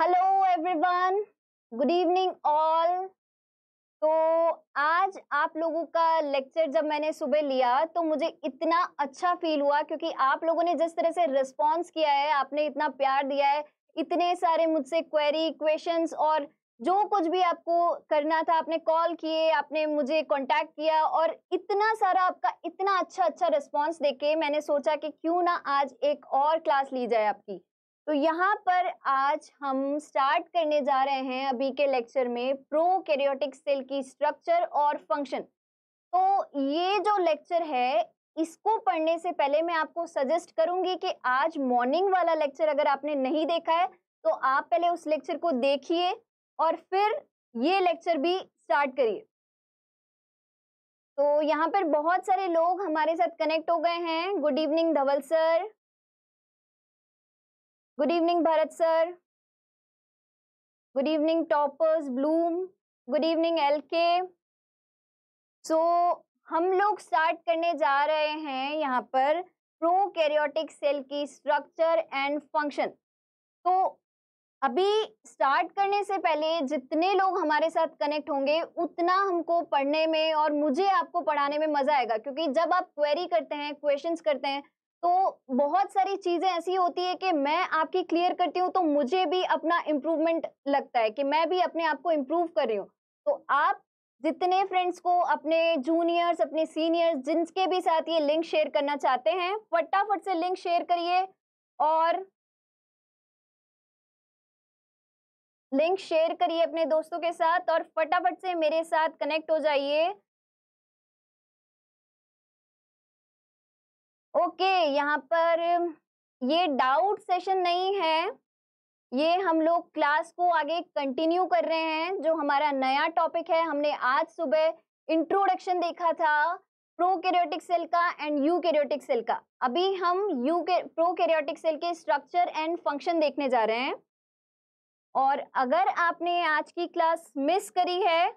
Hello everyone good evening all तो आज आप लोगों का लेक्चर जब मैंने सुबह लिया तो मुझे इतना अच्छा फील हुआ क्योंकि आप लोगों ने जिस तरह से रिस्पॉन्स किया है आपने इतना प्यार दिया है इतने सारे मुझसे क्वेरी क्वेश्चंस और जो कुछ भी आपको करना था आपने कॉल किए आपने मुझे कांटेक्ट किया और इतना सारा आपका इतना अच्छा अच्छा रिस्पॉन्स के मैंने सोचा कि क्यों ना आज एक और क्लास ली जाए आपकी तो यहाँ पर आज हम स्टार्ट करने जा रहे हैं अभी के लेक्चर में प्रो कैरियोटिक सेल की स्ट्रक्चर और फंक्शन तो ये जो लेक्चर है इसको पढ़ने से पहले मैं आपको सजेस्ट करूंगी कि आज मॉर्निंग वाला लेक्चर अगर आपने नहीं देखा है तो आप पहले उस लेक्चर को देखिए और फिर ये लेक्चर भी स्टार्ट करिए तो यहाँ पर बहुत सारे लोग हमारे साथ कनेक्ट हो गए हैं good evening Dhaval sir good evening Bharat sir good evening toppers bloom good evening L K so हम लोग स्टार्ट करने जा रहे हैं यहाँ पर प्रोकैरियोटिक सेल की स्ट्रक्चर एंड फंक्शन तो अभी स्टार्ट करने से पहले जितने लोग हमारे साथ कनेक्ट होंगे उतना हमको पढ़ने में और मुझे आपको पढ़ाने में मजा आएगा क्योंकि जब आप क्वेरी करते हैं क्वेश्चंस करते हैं तो बहुत सारी चीज़ें ऐसी होती है कि मैं आपकी क्लियर करती हूँ तो मुझे भी अपना इम्प्रूवमेंट लगता है कि मैं भी अपने आप को इम्प्रूव कर रही हूँ तो आप जितने फ्रेंड्स को अपने जूनियर्स अपने सीनियर्स जिनके भी साथ ये लिंक शेयर करना चाहते हैं फटाफट से लिंक शेयर करिए और लिंक शेयर करिए अपने दोस्तों के साथ और फटाफट से मेरे साथ कनेक्ट हो जाइए ओके यहाँ पर ये डाउट सेशन नहीं है ये हम लोग क्लास को आगे कंटिन्यू कर रहे हैं जो हमारा नया टॉपिक है हमने आज सुबह इंट्रोडक्शन देखा था प्रोकैरियोटिक सेल का एंड यूकैरियोटिक सेल का अभी हम यू के प्रोकैरियोटिक सेल के स्ट्रक्चर एंड फंक्शन देखने जा रहे हैं और अगर आपने आज की क्लास मिस करी है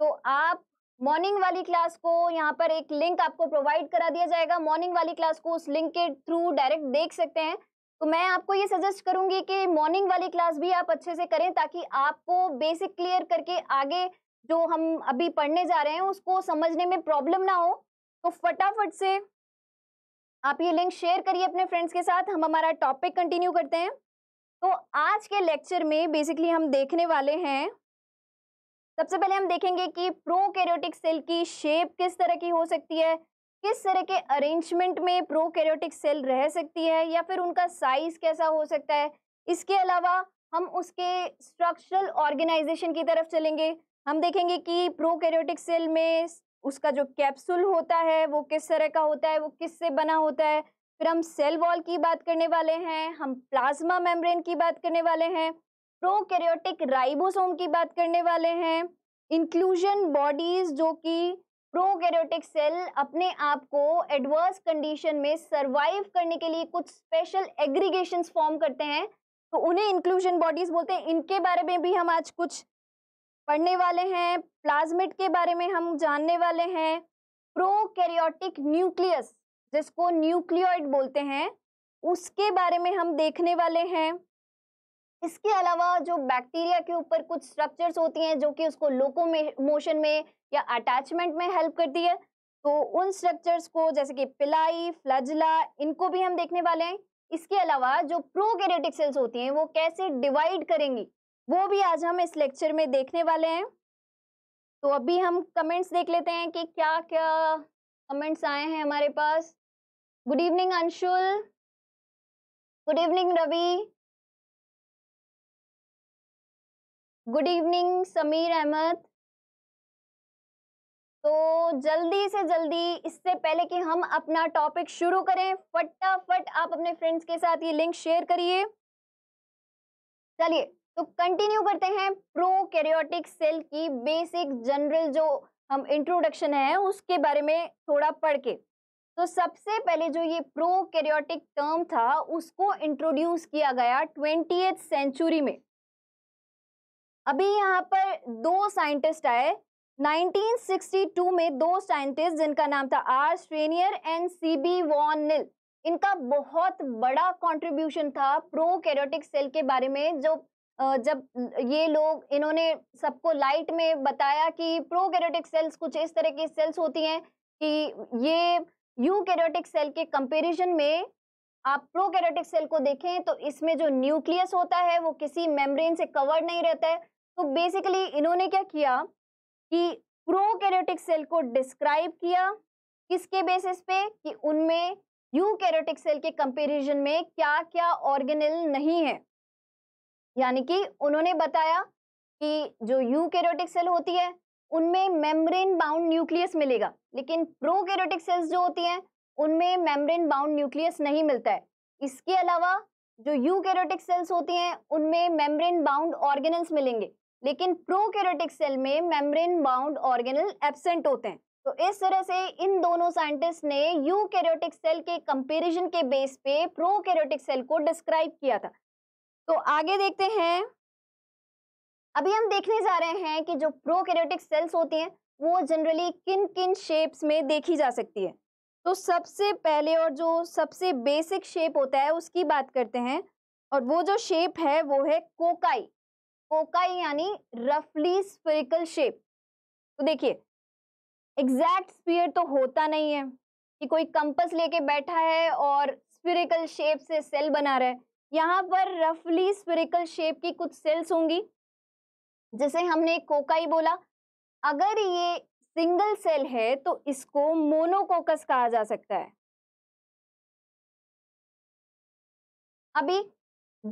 तो आप मॉर्निंग वाली क्लास को यहाँ पर एक लिंक आपको प्रोवाइड करा दिया जाएगा मॉर्निंग वाली क्लास को उस लिंक के थ्रू डायरेक्ट देख सकते हैं तो मैं आपको ये सजेस्ट करूंगी कि मॉर्निंग वाली क्लास भी आप अच्छे से करें ताकि आपको बेसिक क्लियर करके आगे जो हम अभी पढ़ने जा रहे हैं उसको समझने में प्रॉब्लम ना हो तो फटाफट से आप ये लिंक शेयर करिए अपने फ्रेंड्स के साथ हम हमारा टॉपिक कंटिन्यू करते हैं तो आज के लेक्चर में बेसिकली हम देखने वाले हैं सबसे पहले हम देखेंगे कि प्रोकैरियोटिक सेल की शेप किस तरह की हो सकती है किस तरह के अरेंजमेंट में प्रोकैरियोटिक सेल रह सकती है या फिर उनका साइज कैसा हो सकता है इसके अलावा हम उसके स्ट्रक्चरल ऑर्गेनाइजेशन की तरफ चलेंगे हम देखेंगे कि प्रोकैरियोटिक सेल में उसका जो कैप्सूल होता है वो किस तरह का होता है वो किस से बना होता है फिर हम सेल वॉल की बात करने वाले हैं हम प्लाज्मा मेम्ब्रेन की बात करने वाले हैं प्रोकैरियोटिक राइबोसोम की बात करने वाले हैं इंक्लूजन बॉडीज जो कि प्रोकैरियोटिक सेल अपने आप को एडवर्स कंडीशन में सरवाइव करने के लिए कुछ स्पेशल एग्रीगेशन फॉर्म करते हैं तो उन्हें इंक्लूजन बॉडीज बोलते हैं इनके बारे में भी हम आज कुछ पढ़ने वाले हैं प्लाज्मिट के बारे में हम जानने वाले हैं प्रोकैरियोटिक न्यूक्लियस जिसको न्यूक्लियोइड बोलते हैं उसके बारे में हम देखने वाले हैं इसके अलावा जो बैक्टीरिया के ऊपर कुछ स्ट्रक्चर्स होती हैं जो कि उसको लोको मोशन में या अटैचमेंट में हेल्प करती है तो उन स्ट्रक्चर्स को जैसे कि पिलाई फ्लजला इनको भी हम देखने वाले हैं इसके अलावा जो प्रोकैरियोटिक सेल्स होती हैं वो कैसे डिवाइड करेंगी वो भी आज हम इस लेक्चर में देखने वाले हैं तो अभी हम कमेंट्स देख लेते हैं कि क्या क्या कमेंट्स आए हैं हमारे पास good evening Anshul good evening Ravi good evening Sameer Ahmed तो जल्दी से जल्दी इससे पहले कि हम अपना टॉपिक शुरू करें फटाफट आप अपने फ्रेंड्स के साथ ये लिंक शेयर करिए चलिए तो कंटिन्यू करते हैं प्रोकैरियोटिक सेल की बेसिक जनरल जो हम इंट्रोडक्शन है उसके बारे में थोड़ा पढ़ के तो सबसे पहले जो ये प्रोकैरियोटिक टर्म था उसको इंट्रोड्यूस किया गया ट्वेंटी सेंचुरी में अभी यहाँ पर दो साइंटिस्ट आए 1962 में दो साइंटिस्ट जिनका नाम था R Stanier and C B van Niel इनका बहुत बड़ा कंट्रीब्यूशन था प्रो कैरोटिक सेल के बारे में जो जब ये लोग इन्होंने सबको लाइट में बताया कि प्रो कैरोटिक सेल्स कुछ इस तरह की सेल्स होती हैं कि ये यू कैरोटिक सेल के कंपेरिजन में आप प्रोकैरियोटिक सेल को देखें तो इसमें जो न्यूक्लियस होता है वो किसी मेम्ब्रेन से कवर्ड नहीं रहता है तो बेसिकली इन्होंने क्या किया कि प्रोकैरियोटिक सेल को डिस्क्राइब किया किसके बेसिस पे कि उनमें यूकैरियोटिक सेल के कंपेरिजन में क्या क्या ऑर्गेनल नहीं है यानी कि उन्होंने बताया कि जो यूकैरियोटिक सेल होती है उनमें मेम्ब्रेन बाउंड न्यूक्लियस मिलेगा लेकिन प्रोकैरियोटिक सेल्स जो होती हैं उनमें मेम्ब्रेन बाउंड न्यूक्लियस नहीं मिलता है इसके अलावा जो यू कैरोटिक सेल्स होती हैं उनमें मेम्ब्रेन बाउंड ऑर्गेनल्स मिलेंगे लेकिन प्रो कैरोटिक सेल में मेम्ब्रेन बाउंड ऑर्गेनल एबसेंट होते हैं तो इस तरह से इन दोनों साइंटिस्ट ने यू कैरोटिक सेल के कंपेरिजन के बेस पे प्रो कैरोटिक सेल को डिस्क्राइब किया था तो आगे देखते हैं अभी हम देखने जा रहे हैं कि जो प्रो कैरोटिक सेल्स होती हैं वो जनरली किन किन शेप्स में देखी जा सकती है तो सबसे पहले और जो सबसे बेसिक शेप होता है उसकी बात करते हैं और वो जो शेप है वो है कोकाई कोकाई यानी रफली स्पेरिकल शेप तो देखिए एग्जैक्ट स्पीयर तो होता नहीं है कि कोई कंपस लेके बैठा है और स्पेरिकल शेप से सेल बना रहा है यहाँ पर रफली स्पेरिकल शेप की कुछ सेल्स होंगी जैसे हमने कोकाई बोला अगर ये सिंगल सेल है तो इसको मोनोकोकस कहा जा सकता है अभी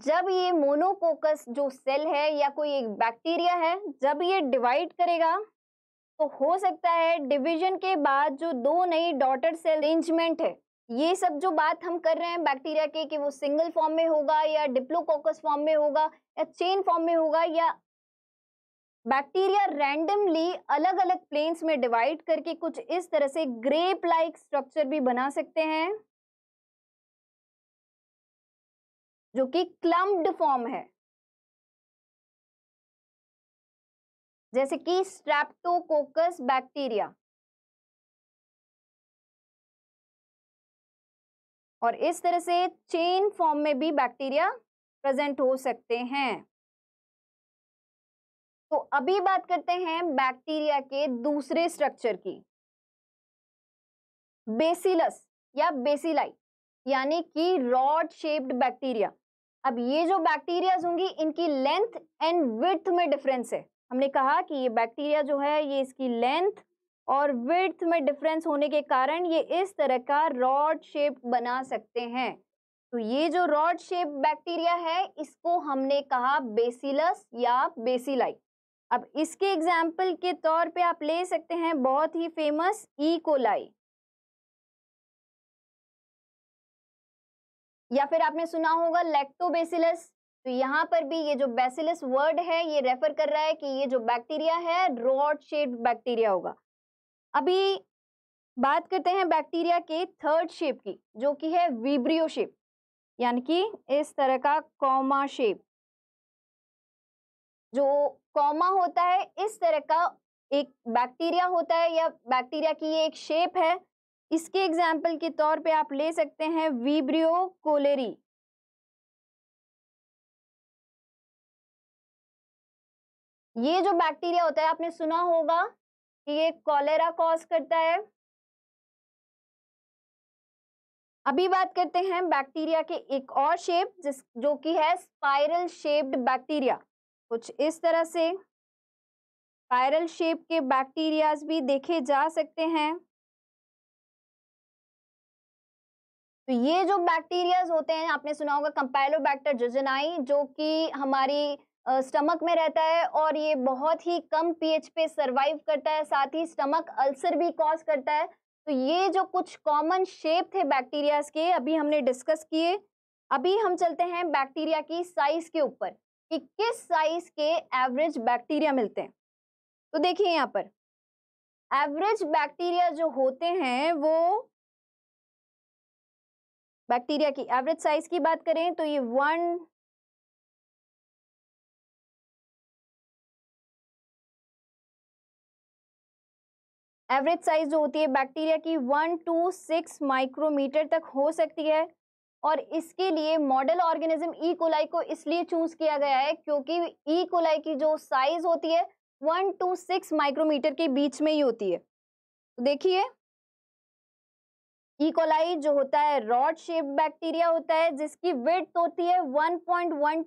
जब ये मोनोकोकस जो सेल है या कोई एक बैक्टीरिया है जब ये डिवाइड करेगा तो हो सकता है डिवीजन के बाद जो दो नई डॉटर सेल अरेंजमेंट है ये सब जो बात हम कर रहे हैं बैक्टीरिया के कि वो सिंगल फॉर्म में होगा या डिप्लोकोकस फॉर्म में होगा या चेन फॉर्म में होगा या बैक्टीरिया रैंडमली अलग अलग प्लेन्स में डिवाइड करके कुछ इस तरह से ग्रेप लाइक स्ट्रक्चर भी बना सकते हैं जो कि क्लम्ब्ड फॉर्म है जैसे कि स्ट्रेप्टोकोकस बैक्टीरिया और इस तरह से चेन फॉर्म में भी बैक्टीरिया प्रेजेंट हो सकते हैं तो अभी बात करते हैं बैक्टीरिया के दूसरे स्ट्रक्चर की बेसिलस या बेसिलाई यानी कि रॉड शेप्ड बैक्टीरिया अब ये जो बैक्टीरियाज होंगी इनकी लेंथ एंड विथ में डिफरेंस है हमने कहा कि ये बैक्टीरिया जो है ये इसकी लेंथ और विथ में डिफरेंस होने के कारण ये इस तरह का रॉड शेप बना सकते हैं तो ये जो रॉड शेप बैक्टीरिया है इसको हमने कहा बेसिलस या बेसिलाई अब इसके एग्जाम्पल के तौर पे आप ले सकते हैं बहुत ही फेमस ई कोलाई या फिर आपने सुना होगा लैक्टोबेसिलस तो यहाँ पर भी ये जो बेसिलस वर्ड है ये रेफर कर रहा है कि ये जो बैक्टीरिया है रॉड शेप्ड बैक्टीरिया होगा अभी बात करते हैं बैक्टीरिया के थर्ड शेप की जो कि है विब्रियो शेप यानी कि इस तरह का कॉमा शेप जो कॉमा होता है इस तरह का एक बैक्टीरिया होता है या बैक्टीरिया की ये एक शेप है इसके एग्जाम्पल के तौर पे आप ले सकते हैं वीब्रियो कोलेरी ये जो बैक्टीरिया होता है आपने सुना होगा कि ये कॉलेरा कॉज करता है अभी बात करते हैं बैक्टीरिया के एक और शेप जिस जो कि है स्पाइरल शेप्ड बैक्टीरिया कुछ इस तरह से पायरल शेप के बैक्टीरियाज भी देखे जा सकते हैं तो ये जो बैक्टीरियाज होते हैं आपने सुना होगा बैक्टर जजनाई जो कि हमारी स्टमक में रहता है और ये बहुत ही कम पीएच पे सरवाइव करता है साथ ही स्टमक अल्सर भी कॉज करता है तो ये जो कुछ कॉमन शेप थे बैक्टीरियाज के अभी हमने डिस्कस किए अभी हम चलते हैं बैक्टीरिया की साइज के ऊपर कि किस साइज के एवरेज बैक्टीरिया मिलते हैं तो देखिए यहाँ पर एवरेज बैक्टीरिया जो होते हैं वो बैक्टीरिया की एवरेज साइज की बात करें तो ये वन एवरेज साइज जो होती है बैक्टीरिया की वन टू सिक्स माइक्रोमीटर तक हो सकती है और इसके लिए मॉडल ऑर्गेनिज्म ई कोलाई को इसलिए चूज किया गया है क्योंकि ई e. कोलाई की जो साइज होती है वन टू सिक्स माइक्रोमीटर के बीच में ही होती है तो देखिए ई e. कोलाई जो होता है रॉड शेप बैक्टीरिया होता है जिसकी विड्थ होती है वन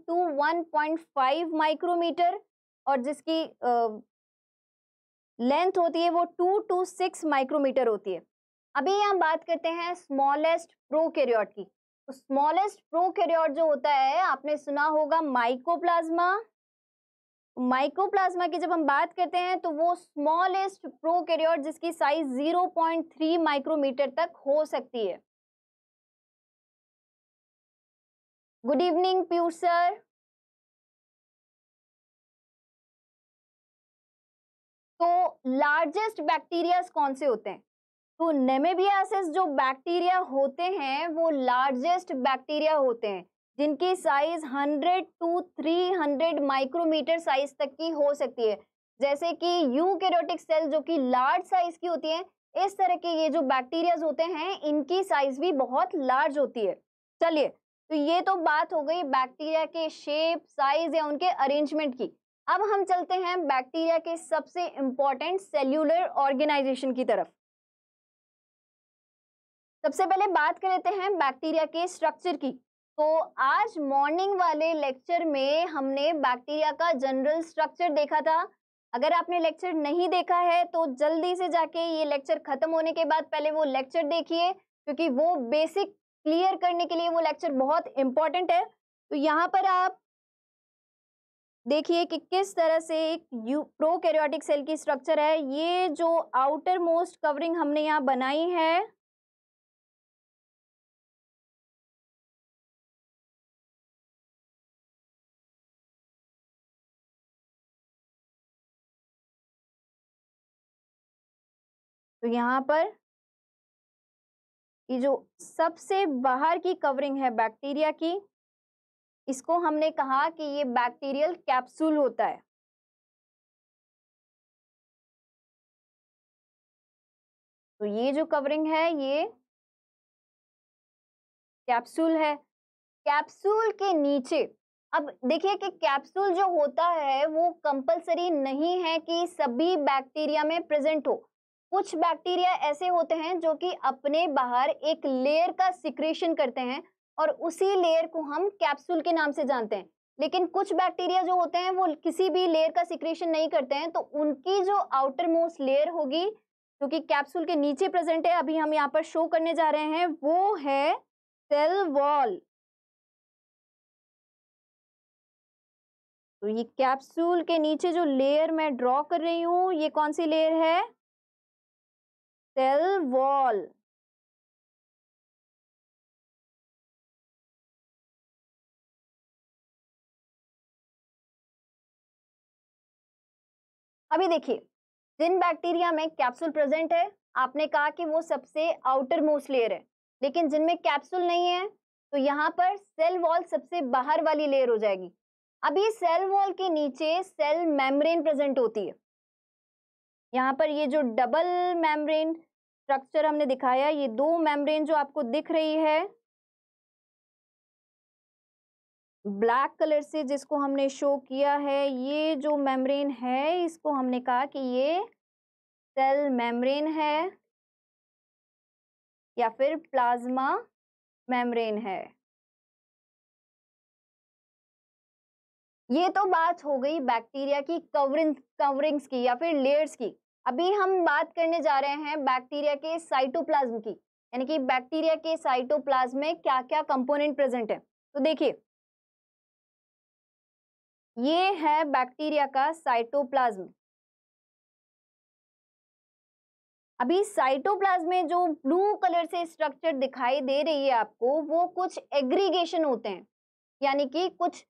टू 1.5 माइक्रोमीटर और जिसकी लेंथ होती है वो 2 टू 6 माइक्रोमीटर होती है अभी हम बात करते हैं स्मॉलेस्ट प्रोकैरियोट की स्मॉलेस्ट प्रोकैरियोट जो होता है आपने सुना होगा माइकोप्लाज्मा माइकोप्लाज्मा की जब हम बात करते हैं तो वो स्मॉलेस्ट प्रोकैरियोट जिसकी साइज 0.3 माइक्रोमीटर तक हो सकती है गुड इवनिंग पियूष सर तो लार्जेस्ट बैक्टीरियाज कौन से होते हैं तो नेमेबियासिस जो बैक्टीरिया होते हैं वो लार्जेस्ट बैक्टीरिया होते हैं जिनकी साइज 100 टू 300 माइक्रोमीटर साइज तक की हो सकती है जैसे कि यूकेरियोटिक सेल जो कि लार्ज साइज की होती है इस तरह के ये जो बैक्टीरियाज होते हैं इनकी साइज भी बहुत लार्ज होती है चलिए तो ये तो बात हो गई बैक्टीरिया के शेप साइज या उनके अरेंजमेंट की अब हम चलते हैं बैक्टीरिया के सबसे इंपॉर्टेंट सेल्यूलर ऑर्गेनाइजेशन की तरफ सबसे पहले बात कर लेते हैं बैक्टीरिया के स्ट्रक्चर की तो आज मॉर्निंग वाले लेक्चर में हमने बैक्टीरिया का जनरल स्ट्रक्चर देखा था अगर आपने लेक्चर नहीं देखा है तो जल्दी से जाके ये लेक्चर खत्म होने के बाद पहले वो लेक्चर देखिए क्योंकि वो बेसिक क्लियर करने के लिए वो लेक्चर बहुत इंपॉर्टेंट है तो यहाँ पर आप देखिए कि किस तरह से एक यू प्रोकैरियोटिक सेल की स्ट्रक्चर है ये जो आउटर मोस्ट कवरिंग हमने यहाँ बनाई है तो यहाँ पर ये जो सबसे बाहर की कवरिंग है बैक्टीरिया की इसको हमने कहा कि ये बैक्टीरियल कैप्सूल होता है तो ये जो कवरिंग है ये कैप्सूल है कैप्सूल के नीचे अब देखिए कि कैप्सूल जो होता है वो कंपलसरी नहीं है कि सभी बैक्टीरिया में प्रेजेंट हो कुछ बैक्टीरिया ऐसे होते हैं जो कि अपने बाहर एक लेयर का सिक्रेशन करते हैं और उसी लेयर को हम कैप्सूल के नाम से जानते हैं लेकिन कुछ बैक्टीरिया जो होते हैं वो किसी भी लेयर का सिक्रेशन नहीं करते हैं तो उनकी जो आउटर मोस्ट लेयर होगी जो कि कैप्सूल के नीचे प्रेजेंट है अभी हम यहाँ पर शो करने जा रहे हैं वो है सेल वॉल तो ये कैप्सूल के नीचे जो लेयर मैं ड्रॉ कर रही हूँ ये कौन सी लेयर है cell wall अभी देखिए जिन बैक्टीरिया में कैप्सूल प्रेजेंट है आपने कहा कि वो सबसे आउटर मोस्ट लेयर है लेकिन जिनमें कैप्सूल नहीं है तो यहाँ पर सेल वॉल सबसे बाहर वाली लेयर हो जाएगी अभी सेल वॉल के नीचे सेल मेम्ब्रेन प्रेजेंट होती है यहाँ पर ये जो डबल मेम्ब्रेन स्ट्रक्चर हमने दिखाया ये दो मेम्ब्रेन जो आपको दिख रही है ब्लैक कलर से जिसको हमने शो किया है ये जो मेम्ब्रेन है इसको हमने कहा कि ये सेल मेम्ब्रेन है या फिर प्लाज्मा मेम्ब्रेन है ये तो बात हो गई बैक्टीरिया की कवरिंग कवरिंग्स की या फिर लेयर्स की अभी हम बात करने जा रहे हैं बैक्टीरिया के साइटोप्लाज्म की यानी कि बैक्टीरिया के साइटोप्लाज्म में क्या क्या कंपोनेंट प्रेजेंट है तो देखिए ये है बैक्टीरिया का साइटोप्लाज्म अभी साइटोप्लाज्म में जो ब्लू कलर से स्ट्रक्चर दिखाई दे रही है आपको वो कुछ एग्रीगेशन होते हैं यानी कि कुछ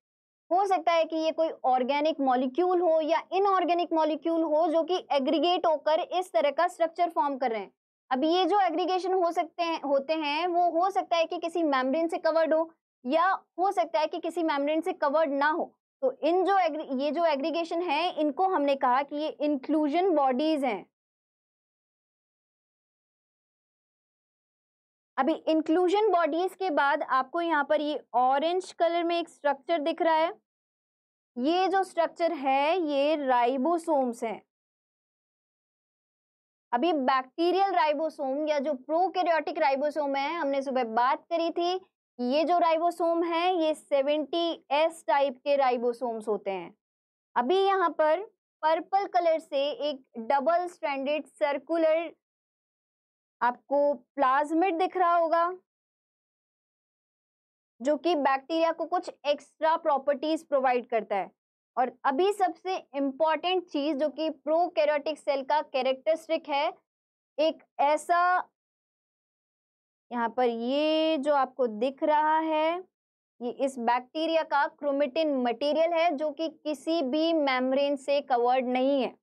हो सकता है कि ये कोई ऑर्गेनिक मॉलिक्यूल हो या इनऑर्गेनिक मॉलिक्यूल हो जो कि एग्रीगेट होकर इस तरह का स्ट्रक्चर फॉर्म कर रहे हैं अब ये जो एग्रीगेशन हो सकते हैं होते हैं वो हो सकता है कि किसी मेम्ब्रेन से कवर्ड हो या हो सकता है कि किसी मेम्ब्रेन से कवर्ड ना हो तो इन जो ये जो एग्रीगेशन है इनको हमने कहा कि ये इंक्लूजन बॉडीज हैं अभी इंक्लूजन बॉडीज के बाद आपको यहाँ पर ये ऑरेंज कलर में एक स्ट्रक्चर दिख रहा है ये जो स्ट्रक्चर है ये राइबोसोम्स हैं अभी बैक्टीरियल राइबोसोम या जो प्रोकैरियोटिक राइबोसोम है हमने सुबह बात करी थी ये जो राइबोसोम है ये सेवेंटी एस टाइप के राइबोसोम्स होते हैं अभी यहाँ पर पर्पल कलर से एक डबल स्ट्रैंडेड सर्कुलर आपको प्लाज्मिड दिख रहा होगा जो कि बैक्टीरिया को कुछ एक्स्ट्रा प्रॉपर्टीज प्रोवाइड करता है और अभी सबसे इम्पॉर्टेंट चीज जो कि प्रो कैरोटिक सेल का कैरेक्टरिस्टिक है एक ऐसा यहाँ पर ये जो आपको दिख रहा है ये इस बैक्टीरिया का क्रोमेटिन मटेरियल है जो कि किसी भी मेम्ब्रेन से कवर्ड नहीं है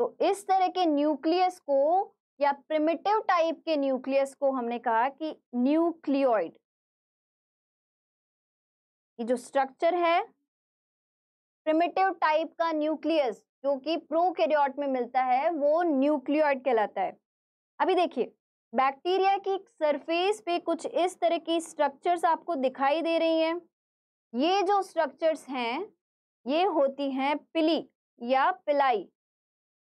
तो इस तरह के न्यूक्लियस को या प्रिमिटिव टाइप के न्यूक्लियस को हमने कहा कि न्यूक्लियोइड ये जो स्ट्रक्चर है प्रिमिटिव टाइप का न्यूक्लियस जो कि प्रोकैरियोट में मिलता है वो न्यूक्लियोइड कहलाता है अभी देखिए बैक्टीरिया की सरफेस पे कुछ इस तरह की स्ट्रक्चर्स आपको दिखाई दे रही हैं ये जो स्ट्रक्चर्स हैं ये होती हैं पिली या पिलाई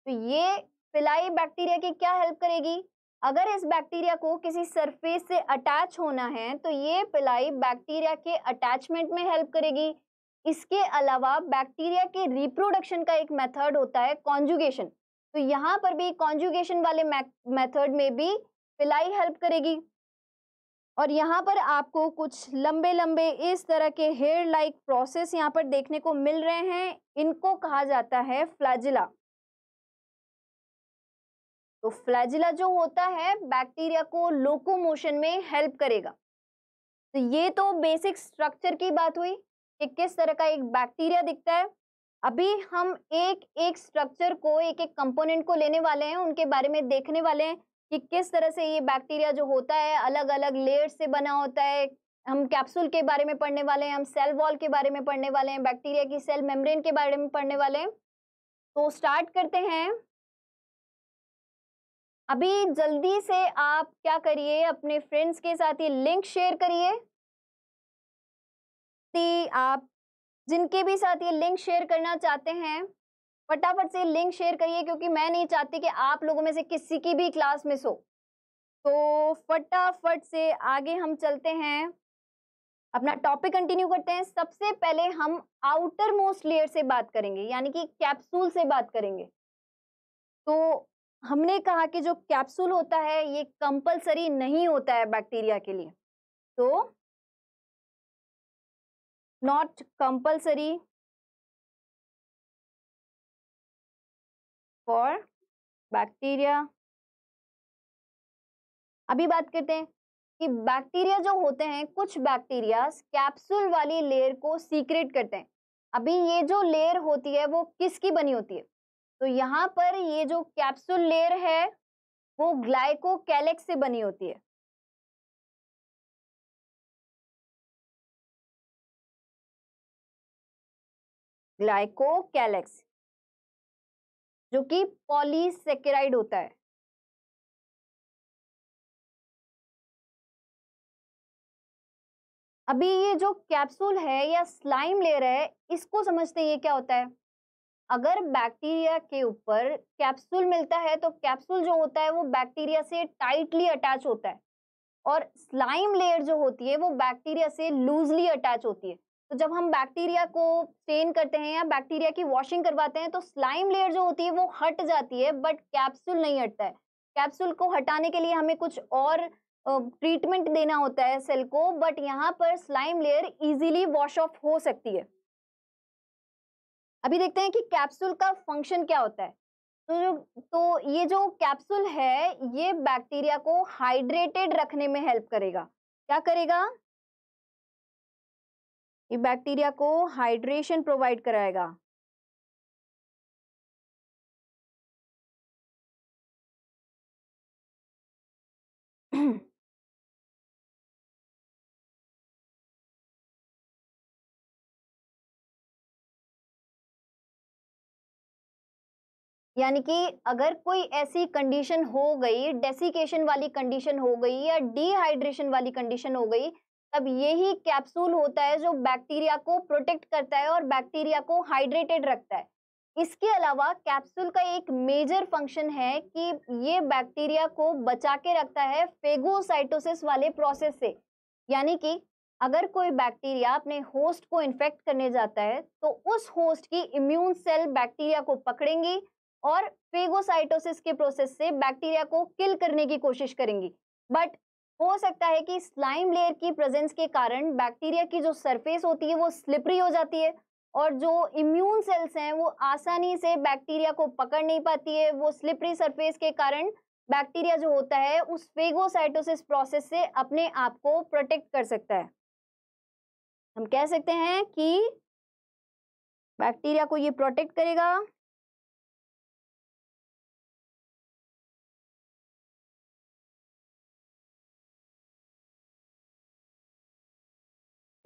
तो ये फिलाई बैक्टीरिया की क्या हेल्प करेगी अगर इस बैक्टीरिया को किसी सरफेस से अटैच होना है तो ये पिलाई बैक्टीरिया के अटैचमेंट में हेल्प करेगी इसके अलावा बैक्टीरिया के रिप्रोडक्शन का एक मेथड होता है कॉन्जुगेशन तो यहाँ पर भी कॉन्जुगेशन वाले मेथड में भी पिलाई हेल्प करेगी और यहाँ पर आपको कुछ लंबे लंबे इस तरह के हेयर लाइक प्रोसेस यहाँ पर देखने को मिल रहे हैं इनको कहा जाता है फ्लाजिला तो फ्लैजिला जो होता है बैक्टीरिया को लोकोमोशन में हेल्प करेगा तो ये तो बेसिक स्ट्रक्चर की बात हुई कि किस तरह का एक बैक्टीरिया दिखता है अभी हम एक एक स्ट्रक्चर को एक एक कंपोनेंट को लेने वाले हैं उनके बारे में देखने वाले हैं कि किस तरह से ये बैक्टीरिया जो होता है अलग अलग लेयर से बना होता है हम कैप्सूल के बारे में पढ़ने वाले हैं हम सेल वॉल के बारे में पढ़ने वाले हैं बैक्टीरिया की सेल मेम्ब्रेन के बारे में पढ़ने वाले हैं तो स्टार्ट करते हैं अभी जल्दी से आप क्या करिए अपने फ्रेंड्स के साथ ये लिंक शेयर करिए आप जिनके भी साथ ये लिंक शेयर करना चाहते हैं फटाफट से लिंक शेयर करिए क्योंकि मैं नहीं चाहती कि आप लोगों में से किसी की भी क्लास मिस हो तो फटाफट से आगे हम चलते हैं अपना टॉपिक कंटिन्यू करते हैं सबसे पहले हम आउटर मोस्ट लेयर से बात करेंगे यानी कि कैप्सूल से बात करेंगे तो हमने कहा कि जो कैप्सूल होता है ये कंपलसरी नहीं होता है बैक्टीरिया के लिए तो नॉट कंपल्सरी फॉर बैक्टीरिया अभी बात करते हैं कि बैक्टीरिया जो होते हैं कुछ बैक्टीरिया कैप्सूल वाली लेयर को सीक्रेट करते हैं अभी ये जो लेयर होती है वो किसकी बनी होती है तो यहाँ पर ये जो कैप्सूल लेयर है वो ग्लाइकोकैलेक्स से बनी होती है ग्लाइकोकैलेक्स जो कि पॉलीसेकेराइड होता है अभी ये जो कैप्सूल है या स्लाइम लेयर है इसको समझते हैं ये क्या होता है अगर बैक्टीरिया के ऊपर कैप्सूल मिलता है तो कैप्सूल जो होता है वो बैक्टीरिया से टाइटली अटैच होता है और स्लाइम लेयर जो होती है वो बैक्टीरिया से लूजली अटैच होती है तो जब हम बैक्टीरिया को स्टेन करते हैं या बैक्टीरिया की वॉशिंग करवाते हैं तो स्लाइम लेयर जो होती है वो हट जाती है बट कैप्सूल नहीं हटता है कैप्सूल को हटाने के लिए हमें कुछ और ट्रीटमेंट देना होता है सेल को बट यहाँ पर slime layer easily wash off हो सकती है अभी देखते हैं कि कैप्सूल का फंक्शन क्या होता है तो जो तो ये जो कैप्सूल है ये बैक्टीरिया को हाइड्रेटेड रखने में हेल्प करेगा क्या करेगा ये बैक्टीरिया को हाइड्रेशन प्रोवाइड कराएगा यानी कि अगर कोई ऐसी कंडीशन हो गई डेसिकेशन वाली कंडीशन हो गई या डिहाइड्रेशन वाली कंडीशन हो गई तब यही कैप्सूल होता है जो बैक्टीरिया को प्रोटेक्ट करता है और बैक्टीरिया को हाइड्रेटेड रखता है इसके अलावा कैप्सूल का एक मेजर फंक्शन है कि ये बैक्टीरिया को बचा के रखता है फेगोसाइटोसिस वाले प्रोसेस से यानी कि अगर कोई बैक्टीरिया अपने होस्ट को इन्फेक्ट करने जाता है तो उस होस्ट की इम्यून सेल बैक्टीरिया को पकड़ेंगी और फेगोसाइटोसिस के प्रोसेस से बैक्टीरिया को किल करने की कोशिश करेंगी बट हो सकता है कि स्लाइम लेयर की प्रेजेंस के कारण बैक्टीरिया की जो सरफेस होती है वो स्लिपरी हो जाती है और जो इम्यून सेल्स हैं वो आसानी से बैक्टीरिया को पकड़ नहीं पाती है वो स्लिपरी सरफेस के कारण बैक्टीरिया जो होता है उस फेगोसाइटोसिस प्रोसेस से अपने आप को प्रोटेक्ट कर सकता है हम कह सकते हैं कि बैक्टीरिया को ये प्रोटेक्ट करेगा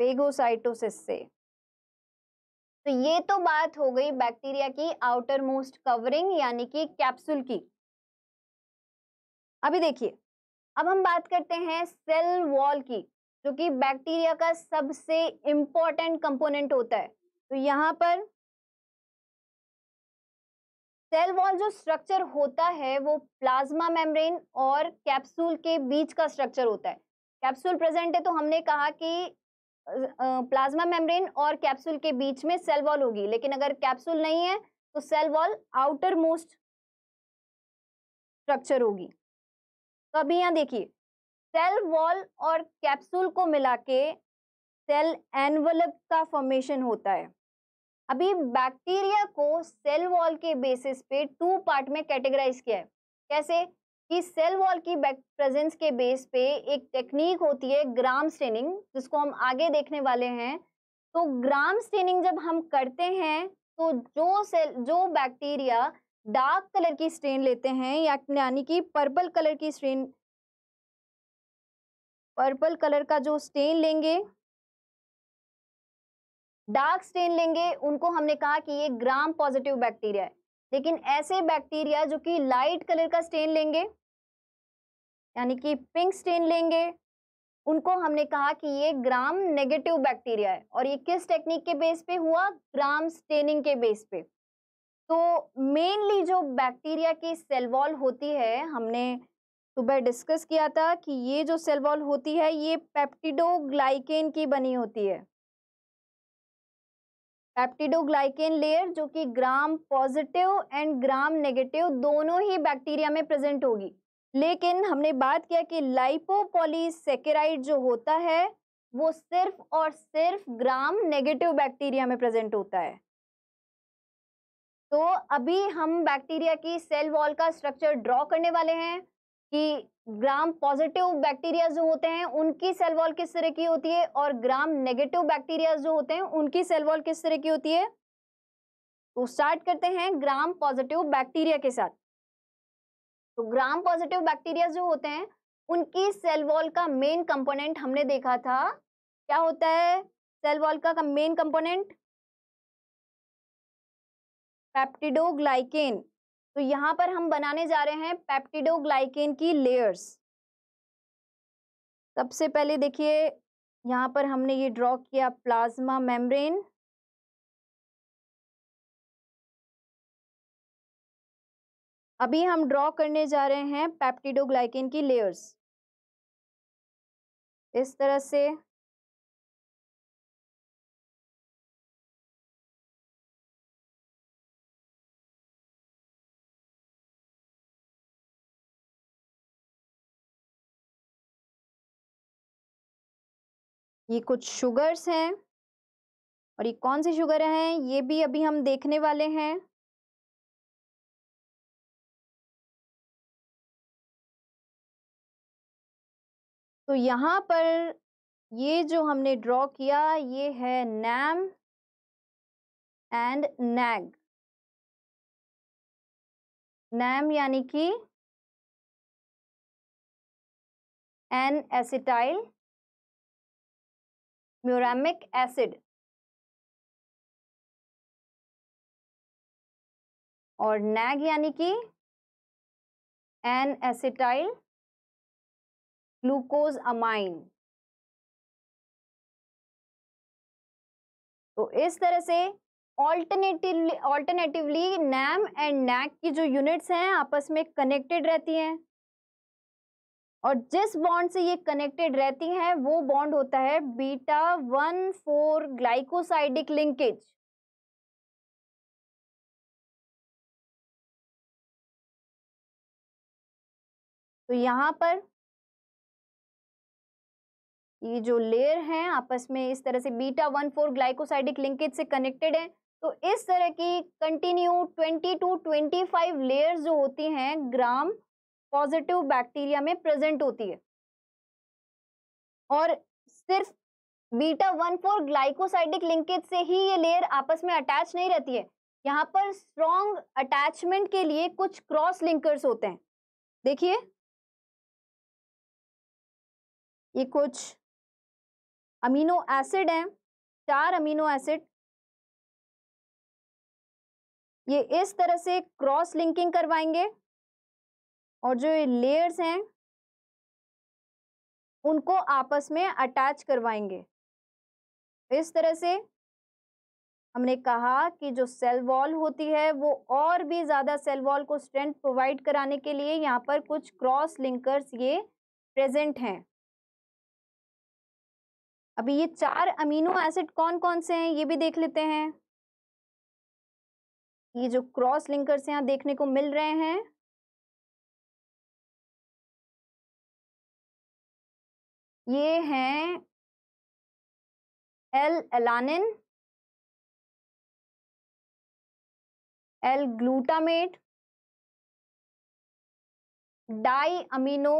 फेगोसाइटोसिस से तो ये तो बात हो गई बैक्टीरिया की आउटर मोस्ट कवरिंग यानी कि कैप्सूल की अभी देखिए अब हम बात करते हैं सेल वॉल की जो कि बैक्टीरिया का सबसे इंपॉर्टेंट कंपोनेंट होता है तो यहाँ पर सेल वॉल जो स्ट्रक्चर होता है वो प्लाज्मा मेम्ब्रेन और कैप्सूल के बीच का स्ट्रक्चर होता है कैप्सूल प्रेजेंट है तो हमने कहा कि प्लाज्मा मेम्ब्रेन और कैप्सूल के बीच में सेल वॉल होगी लेकिन अगर कैप्सूल नहीं है तो cell wall outermost structure होगी तो अभी यहाँ देखिए सेल वॉल और कैप्सूल को मिला के सेल एनवलप का फॉर्मेशन होता है अभी बैक्टीरिया को सेल वॉल के बेसिस पे टू पार्ट में कैटेगराइज किया है कैसे कि सेल वॉल की प्रेजेंस के बेस पे एक टेक्निक होती है ग्राम स्टेनिंग जिसको हम आगे देखने वाले हैं तो ग्राम स्टेनिंग जब हम करते हैं तो जो सेल जो बैक्टीरिया डार्क कलर की स्ट्रेन लेते हैं यानी कि पर्पल कलर की स्ट्रेन पर्पल कलर का जो स्टेन लेंगे डार्क स्टेन लेंगे उनको हमने कहा कि ये ग्राम पॉजिटिव बैक्टीरिया है लेकिन ऐसे बैक्टीरिया जो कि लाइट कलर का स्टेन लेंगे यानी कि पिंक स्टेन लेंगे उनको हमने कहा कि ये ग्राम नेगेटिव बैक्टीरिया है और ये किस टेक्निक के बेस पे हुआ ग्राम स्टेनिंग के बेस पे तो मेनली जो बैक्टीरिया की सेल वॉल होती है हमने सुबह डिस्कस किया था कि ये जो सेल वॉल होती है ये पेप्टिडोग्लाइकेन की बनी होती है पेप्टिडोग्लाइकेन लेयर जो कि gram positive and gram negative दोनों ही बैक्टीरिया में प्रेजेंट होगी लेकिन हमने बात किया कि लाइपोपोलीसेकेराइड जो होता है वो सिर्फ और सिर्फ ग्राम नेगेटिव बैक्टीरिया में प्रेजेंट होता है तो अभी हम बैक्टीरिया की सेल वॉल का स्ट्रक्चर ड्रॉ करने वाले हैं कि ग्राम पॉजिटिव बैक्टीरिया जो होते हैं उनकी सेल वॉल किस तरह की होती है और ग्राम नेगेटिव बैक्टीरिया जो होते हैं उनकी सेल वॉल किस तरह की होती है तो स्टार्ट करते हैं ग्राम पॉजिटिव बैक्टीरिया के साथ तो ग्राम पॉजिटिव बैक्टीरिया जो होते हैं उनकी सेल वॉल का मेन कंपोनेंट हमने देखा था क्या होता है सेल वॉल का मेन कंपोनेंट पैप्टिडोग्लाइकेन तो यहां पर हम बनाने जा रहे हैं पेप्टिडोग्लाइकेन की लेयर्स सबसे पहले देखिए यहां पर हमने ये ड्रॉ किया प्लाज्मा मेम्ब्रेन अभी हम ड्रॉ करने जा रहे हैं पेप्टिडोग्लाइकेन की लेयर्स इस तरह से ये कुछ शुगर्स हैं और ये कौन से शुगर हैं ये भी अभी हम देखने वाले हैं तो यहाँ पर ये जो हमने ड्रॉ किया ये है नैम एंड नैग नैम यानी कि एन एसिटाइल म्यूरामिक एसिड और नैग यानी कि एन एसिटाइल ग्लूकोज अमाइन तो इस तरह से alternatively alternatively NAM and NAG की जो यूनिट्स हैं आपस में कनेक्टेड रहती हैं और जिस बॉन्ड से ये कनेक्टेड रहती हैं वो बॉन्ड होता है beta one four glycosidic linkage तो यहां पर ये जो लेयर हैं आपस में इस तरह से beta one four glycosidic linkage से कनेक्टेड हैं तो इस तरह की continue twenty two twenty five layer जो होती हैं ग्राम पॉजिटिव बैक्टीरिया में प्रेजेंट होती है और सिर्फ beta one four glycosidic linkage से ही ये लेयर आपस में अटैच नहीं रहती है यहाँ पर स्ट्रॉन्ग अटैचमेंट के लिए कुछ क्रॉस लिंकर्स होते हैं देखिए ये कुछ अमीनो एसिड हैं चार अमीनो एसिड ये इस तरह से क्रॉस लिंकिंग करवाएंगे और जो ये लेयर्स हैं उनको आपस में अटैच करवाएंगे इस तरह से हमने कहा कि जो सेल वॉल होती है वो और भी ज़्यादा सेल वॉल को स्ट्रेंथ प्रोवाइड कराने के लिए यहाँ पर कुछ क्रॉस लिंकर्स ये प्रेजेंट हैं अभी ये चार अमीनो एसिड कौन कौन से हैं ये भी देख लेते हैं ये जो क्रॉस लिंकर्स यहाँ देखने को मिल रहे हैं ये हैं L alanine L glutamate 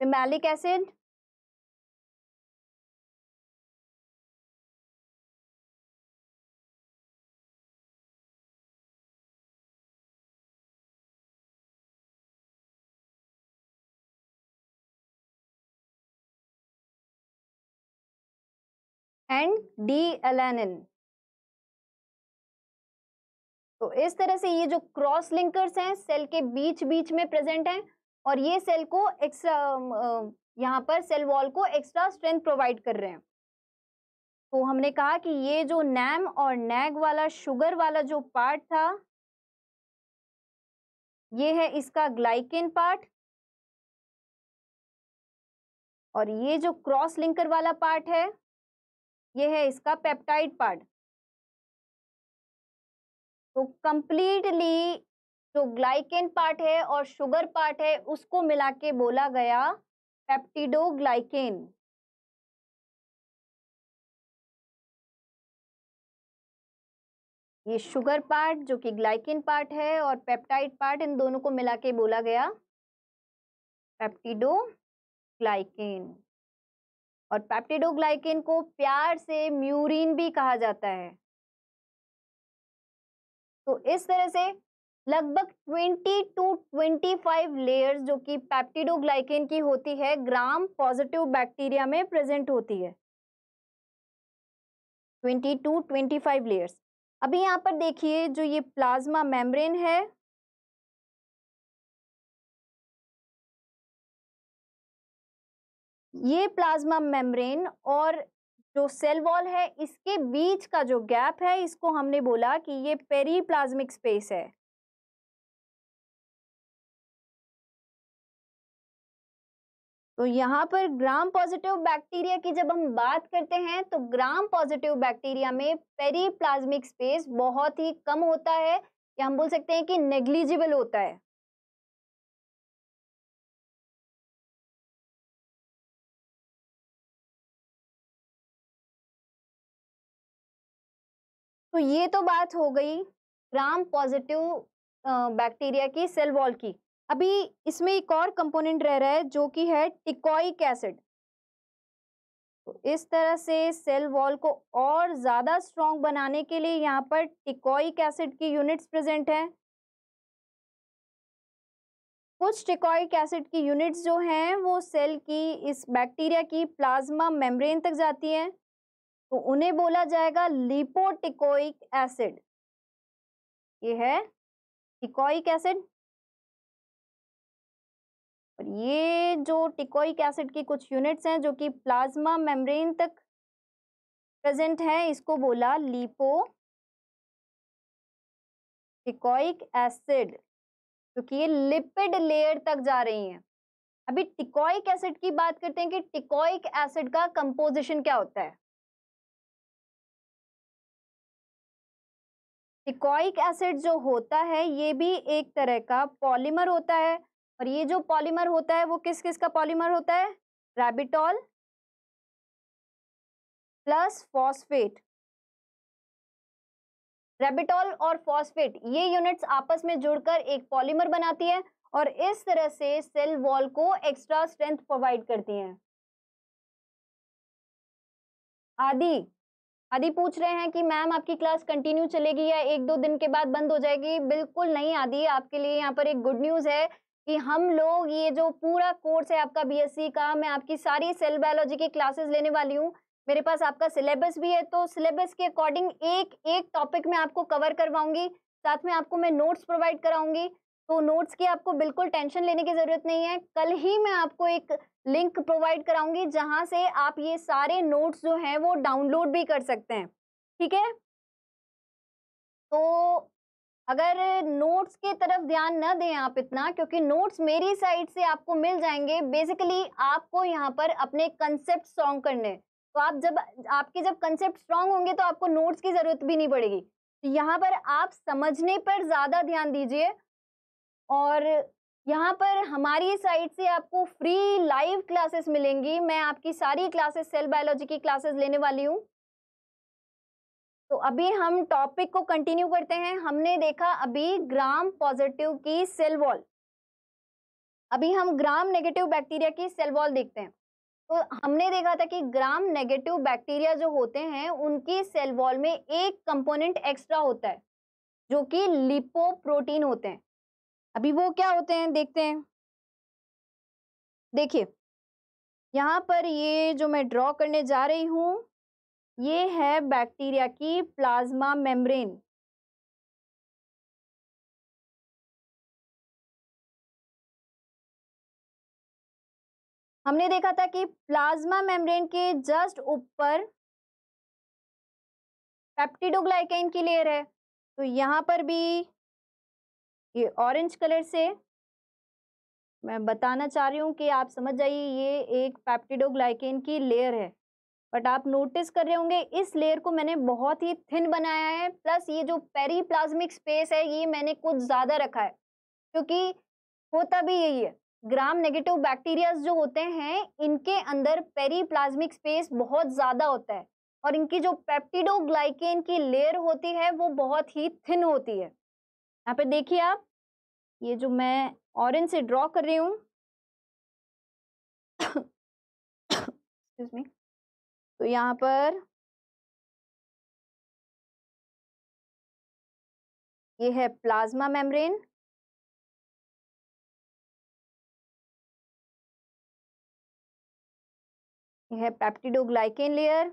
diaminopimelic acid and D N तो इस तरह से ये जो क्रॉस लिंकर्स हैं सेल के बीच बीच में प्रेजेंट हैं और ये सेल को एक्स्ट्रा यहाँ पर सेल वॉल को एक्स्ट्रा स्ट्रेंथ प्रोवाइड कर रहे हैं तो हमने कहा कि ये जो नैम और नैग वाला शुगर वाला जो पार्ट था ये है इसका ग्लाइकेन पार्ट और ये जो क्रॉस लिंकर वाला पार्ट है ये है इसका पेप्टाइड पार्ट तो कंप्लीटली जो ग्लाइकेन पार्ट है और शुगर पार्ट है उसको मिला के बोला गया पेप्टिडोग्लाइकेन ये शुगर पार्ट जो कि ग्लाइकिन पार्ट है और पेप्टाइड पार्ट इन दोनों को मिला के बोला गया पेप्टिडो और पैप्टिडोग्लाइकिन को प्यार से म्यूरिन भी कहा जाता है तो इस तरह से लगभग 20 टू 25 लेयर्स जो कि पैप्टिडोग्लाइकिन की होती है ग्राम पॉजिटिव बैक्टीरिया में प्रेजेंट होती है ट्वेंटी टू 25 लेयर्स अभी यहाँ पर देखिए जो ये प्लाज्मा मेम्ब्रेन है ये प्लाज्मा मेम्ब्रेन और जो सेल वॉल है इसके बीच का जो गैप है इसको हमने बोला कि ये पेरीप्लाज्मिक स्पेस है तो यहाँ पर ग्राम पॉजिटिव बैक्टीरिया की जब हम बात करते हैं तो ग्राम पॉजिटिव बैक्टीरिया में पेरीप्लाज्मिक स्पेस बहुत ही कम होता है या हम बोल सकते हैं कि नेग्लिजिबल होता है तो ये तो बात हो गई ग्राम पॉजिटिव बैक्टीरिया की सेल वॉल की अभी इसमें एक और कंपोनेंट रह रहा है जो कि है टिकॉइक एसिड तो इस तरह से सेल वॉल को और ज़्यादा स्ट्रॉन्ग बनाने के लिए यहाँ पर टिकॉइक एसिड की यूनिट्स प्रेजेंट है कुछ टिकॉइक एसिड की यूनिट्स जो हैं वो सेल की इस बैक्टीरिया की प्लाज्मा मेम्ब्रेन तक जाती हैं तो उन्हें बोला जाएगा लिपोटिकोइक एसिड ये है टिकोइक एसिड और ये जो टिकोइक एसिड की कुछ यूनिट्स हैं जो कि प्लाज्मा मेम्ब्रेन तक प्रेजेंट है इसको बोला लिपो टिकोइक एसिड क्योंकि ये लिपिड लेयर तक जा रही हैं अभी टिकोइक एसिड की बात करते हैं कि टिकोइक एसिड का कंपोजिशन क्या होता है सिकॉइक एसिड जो होता है ये भी एक तरह का पॉलीमर होता है और ये जो पॉलीमर होता है वो किस किस का पॉलीमर होता है रेबिटॉल प्लस फॉस्फेट रेबिटॉल और फॉस्फेट ये यूनिट्स आपस में जुड़कर एक पॉलीमर बनाती है और इस तरह से सेल वॉल को एक्स्ट्रा स्ट्रेंथ प्रोवाइड करती हैं आदि आदि पूछ रहे हैं कि मैम आपकी क्लास कंटिन्यू चलेगी या एक दो दिन के बाद बंद हो जाएगी बिल्कुल नहीं आदि आपके लिए यहाँ पर एक गुड न्यूज़ है कि हम लोग ये जो पूरा कोर्स है आपका बीएससी का मैं आपकी सारी सेल बायोलॉजी की क्लासेस लेने वाली हूँ मेरे पास आपका सिलेबस भी है तो सिलेबस के अकॉर्डिंग एक एक टॉपिक में आपको कवर करवाऊंगी साथ में आपको मैं नोट्स प्रोवाइड कराऊंगी तो नोट्स की आपको बिल्कुल टेंशन लेने की ज़रूरत नहीं है कल ही मैं आपको एक लिंक प्रोवाइड कराऊंगी जहां से आप ये सारे नोट्स जो हैं वो डाउनलोड भी कर सकते हैं ठीक है तो अगर नोट्स की तरफ ध्यान न दें आप इतना क्योंकि नोट्स मेरी साइड से आपको मिल जाएंगे बेसिकली आपको यहाँ पर अपने कंसेप्ट स्ट्रॉन्ग करने तो आप जब आपके जब कंसेप्ट स्ट्रॉन्ग होंगे तो आपको नोट्स की ज़रूरत भी नहीं पड़ेगी तो यहाँ पर आप समझने पर ज़्यादा ध्यान दीजिए और यहाँ पर हमारी साइड से आपको फ्री लाइव क्लासेस मिलेंगी मैं आपकी सारी क्लासेस सेल बायोलॉजी की क्लासेस लेने वाली हूँ तो अभी हम टॉपिक को कंटिन्यू करते हैं हमने देखा अभी ग्राम पॉजिटिव की सेल वॉल अभी हम ग्राम नेगेटिव बैक्टीरिया की सेल वॉल देखते हैं तो हमने देखा था कि ग्राम नेगेटिव बैक्टीरिया जो होते हैं उनकी सेल वॉल में एक कंपोनेंट एक्स्ट्रा होता है जो कि लिपोप्रोटीन होते हैं अभी वो क्या होते हैं देखते हैं देखिए यहाँ पर ये जो मैं ड्रॉ करने जा रही हूँ ये है बैक्टीरिया की प्लाज्मा मेम्ब्रेन हमने देखा था कि प्लाज्मा मेम्ब्रेन के जस्ट ऊपर पेप्टिडोग्लाइकेन की लेयर है तो यहाँ पर भी ये ऑरेंज कलर से मैं बताना चाह रही हूँ कि आप समझ जाइए ये एक पैप्टिडोग्लाइकेन की लेयर है बट आप नोटिस कर रहे होंगे इस लेयर को मैंने बहुत ही थिन बनाया है प्लस ये जो पेरी स्पेस है ये मैंने कुछ ज़्यादा रखा है क्योंकि होता भी यही है ग्राम नेगेटिव बैक्टीरियाज जो होते हैं इनके अंदर पेरी स्पेस बहुत ज़्यादा होता है और इनकी जो पैप्टिडोग्लाइकेन की लेयर होती है वो बहुत ही थिन होती है यहाँ पे देखिए आप ये जो मैं ऑरेंज से ड्रॉ कर रही हूँ तो यहाँ पर ये है प्लाज्मा मेम्ब्रेन ये है पैप्टिडोग्लाइकेन लेयर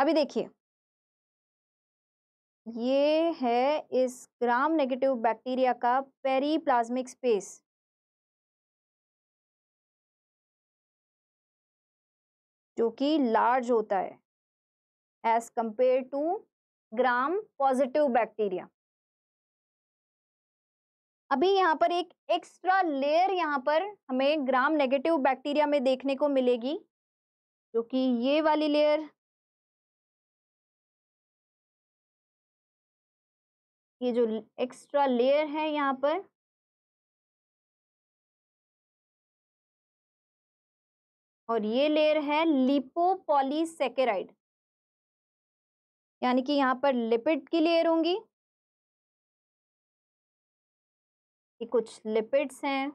अभी देखिए ये है इस ग्राम नेगेटिव बैक्टीरिया का पेरीप्लाज्मिक स्पेस जो कि लार्ज होता है as compare to gram positive bacteria अभी यहाँ पर एक एक्स्ट्रा लेयर यहाँ पर हमें ग्राम नेगेटिव बैक्टीरिया में देखने को मिलेगी जो कि ये वाली लेयर ये जो एक्स्ट्रा लेयर है यहाँ पर और ये लेयर है लिपोपॉलीसेकेराइड यानी कि यहाँ पर लिपिड की लेयर होंगी ये कुछ लिपिड्स हैं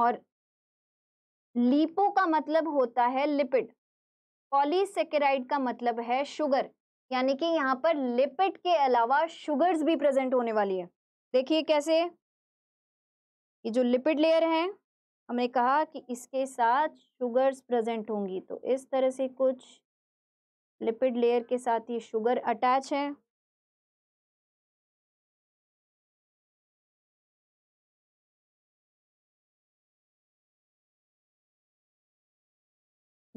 और लिपो का मतलब होता है लिपिड पॉलीसेकेराइड का मतलब है शुगर यानी कि यहाँ पर लिपिड के अलावा शुगर्स भी प्रेजेंट होने वाली है देखिए कैसे ये जो लिपिड लेयर है हमने कहा कि इसके साथ शुगर्स प्रेजेंट होंगी तो इस तरह से कुछ लिपिड लेयर के साथ ये शुगर अटैच है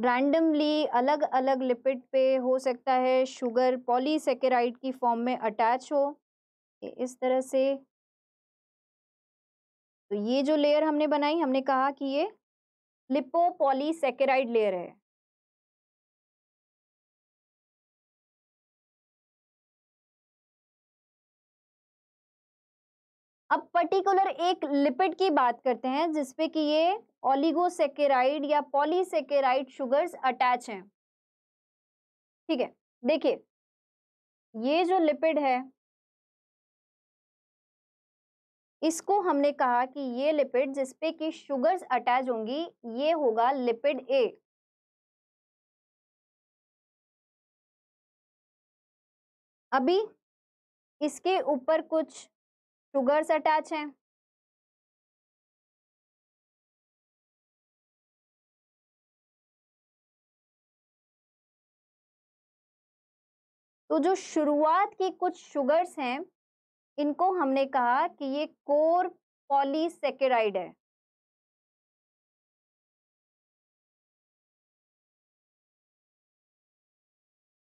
रैंडमली अलग अलग लिपिड पे हो सकता है शुगर पॉलीसेकेराइड की फॉर्म में अटैच हो इस तरह से तो ये जो लेयर हमने बनाई हमने कहा कि ये लिपो पॉलीसेकेराइड लेयर है अब पर्टिकुलर एक लिपिड की बात करते हैं जिसपे कि ये ऑलिगोसेकेराइड या पॉलीसेकेराइड शुगर्स अटैच हैं ठीक है देखिए ये जो लिपिड है इसको हमने कहा कि ये लिपिड जिसपे कि शुगर्स अटैच होंगी ये होगा लिपिड ए अभी इसके ऊपर कुछ शुगर्स अटैच हैं तो जो शुरुआत की कुछ शुगर्स हैं इनको हमने कहा कि ये कोर पॉलीसेकेराइड है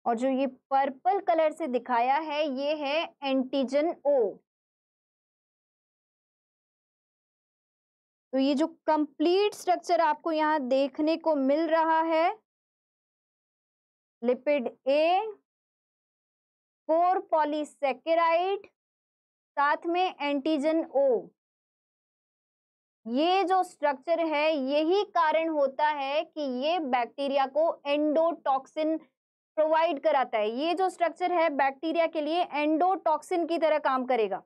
और जो ये पर्पल कलर से दिखाया है ये है एंटीजन ओ तो ये जो कंप्लीट स्ट्रक्चर आपको यहाँ देखने को मिल रहा है लिपिड ए फोर पॉलीसेकेराइड साथ में एंटीजन ओ ये जो स्ट्रक्चर है यही कारण होता है कि ये बैक्टीरिया को एंडोटॉक्सिन प्रोवाइड कराता है ये जो स्ट्रक्चर है बैक्टीरिया के लिए एंडोटॉक्सिन की तरह काम करेगा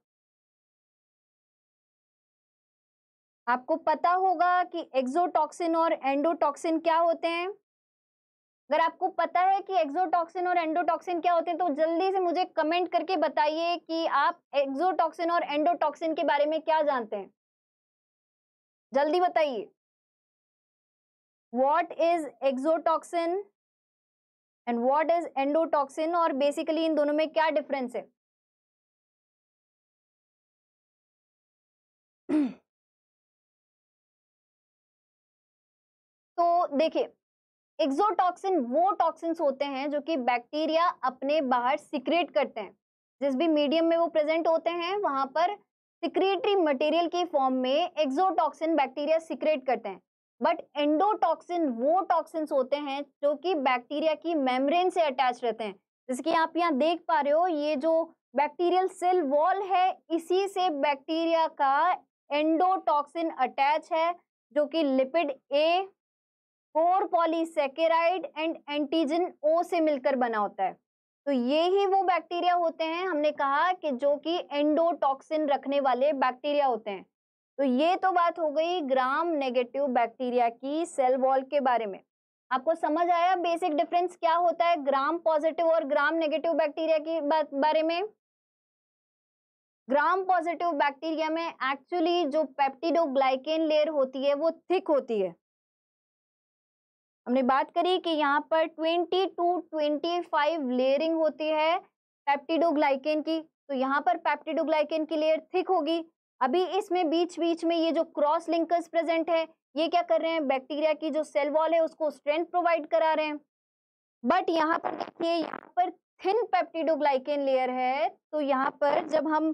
आपको पता होगा कि एक्सोटॉक्सिन और एंडोटॉक्सिन क्या होते हैं अगर आपको पता है कि एक्सोटॉक्सिन और एंडोटॉक्सिन क्या होते हैं तो जल्दी से मुझे कमेंट करके बताइए कि आप एक्सोटॉक्सिन और एंडोटॉक्सिन के बारे में क्या जानते हैं जल्दी बताइए what is exotoxin and what is endotoxin और बेसिकली इन दोनों में क्या डिफरेंस है तो देखिए एक्सोटॉक्सिन वो टॉक्सिन्स होते हैं जो कि बैक्टीरिया अपने बाहर सिक्रेट करते हैं जिस भी मीडियम में वो प्रेजेंट होते हैं वहां पर सिक्रेटरी मटेरियल की फॉर्म में एक्सोटॉक्सिन बैक्टीरिया सिक्रेट करते हैं बट एंडोटॉक्सिन वो टॉक्सिन्स होते हैं जो कि बैक्टीरिया की मेम्ब्रेन से अटैच रहते हैं जैसे कि आप यहाँ देख पा रहे हो ये जो बैक्टीरियल सेल वॉल है इसी से बैक्टीरिया का एंडोटॉक्सिन अटैच है जो कि lipid A four polysaccharide and antigen O से मिलकर बना होता है तो ये ही वो बैक्टीरिया होते हैं हमने कहा कि जो कि एंडोटॉक्सिन रखने वाले बैक्टीरिया होते हैं तो ये तो बात हो गई ग्राम नेगेटिव बैक्टीरिया की सेल वॉल के बारे में आपको समझ आया बेसिक डिफरेंस क्या होता है ग्राम पॉजिटिव और ग्राम नेगेटिव बैक्टीरिया की बारे में ग्राम पॉजिटिव बैक्टीरिया में एक्चुअली जो पेप्टिडोग्लाइकेन लेयर होती है वो थिक होती है हमने बात करी कि यहाँ पर 20 टू 25 लेयरिंग होती है पैप्टिडोग्लाइकेन की तो यहाँ पर पैप्टिडोग्लाइकेन की लेयर थिक होगी अभी इसमें बीच बीच में ये जो क्रॉस लिंकर्स प्रेजेंट है ये क्या कर रहे हैं बैक्टीरिया की जो सेल वॉल है उसको स्ट्रेंथ प्रोवाइड करा रहे हैं बट यहाँ पर देखिए यहाँ पर थिन पेप्टिडोग्लाइकेन लेयर है तो यहाँ पर जब हम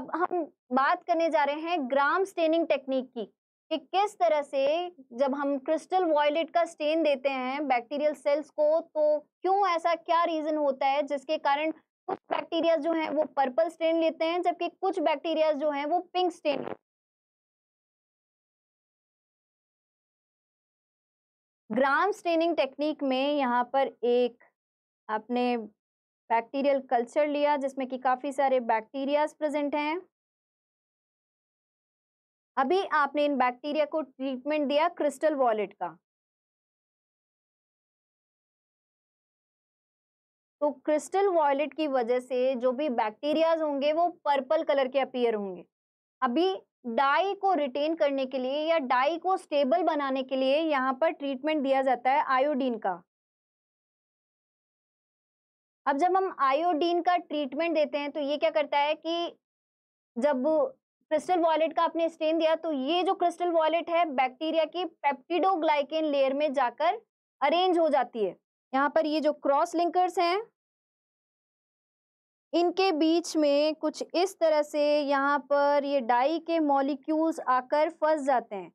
अब हम बात करने जा रहे हैं ग्राम स्टेनिंग टेक्निक की कि किस तरह से जब हम क्रिस्टल वॉयलेट का स्टेन देते हैं बैक्टीरियल सेल्स को तो क्यों ऐसा क्या रीजन होता है जिसके कारण कुछ बैक्टीरिया जो हैं वो पर्पल स्टेन लेते हैं जबकि कुछ बैक्टीरिया जो हैं वो pink stain gram staining technique में यहाँ पर एक आपने बैक्टीरियल कल्चर लिया जिसमें कि काफ़ी सारे बैक्टीरियाज प्रेजेंट हैं अभी आपने इन बैक्टीरिया को ट्रीटमेंट दिया क्रिस्टल वॉलेट का तो क्रिस्टल वॉयलेट की वजह से जो भी बैक्टीरियाज होंगे वो पर्पल कलर के अपीयर होंगे अभी डाई को रिटेन करने के लिए या डाई को स्टेबल बनाने के लिए यहाँ पर ट्रीटमेंट दिया जाता है आयोडीन का अब जब हम आयोडीन का ट्रीटमेंट देते हैं तो ये क्या करता है कि जब क्रिस्टल वॉलेट का आपने स्टेन दिया तो ये जो क्रिस्टल वॉलेट है बैक्टीरिया की पेप्टिडोग्लाइकेन लेयर में जाकर अरेंज हो जाती है यहाँ पर ये जो क्रॉस लिंकर्स हैं इनके बीच में कुछ इस तरह से यहाँ पर ये डाई के मॉलिक्यूल्स आकर फंस जाते हैं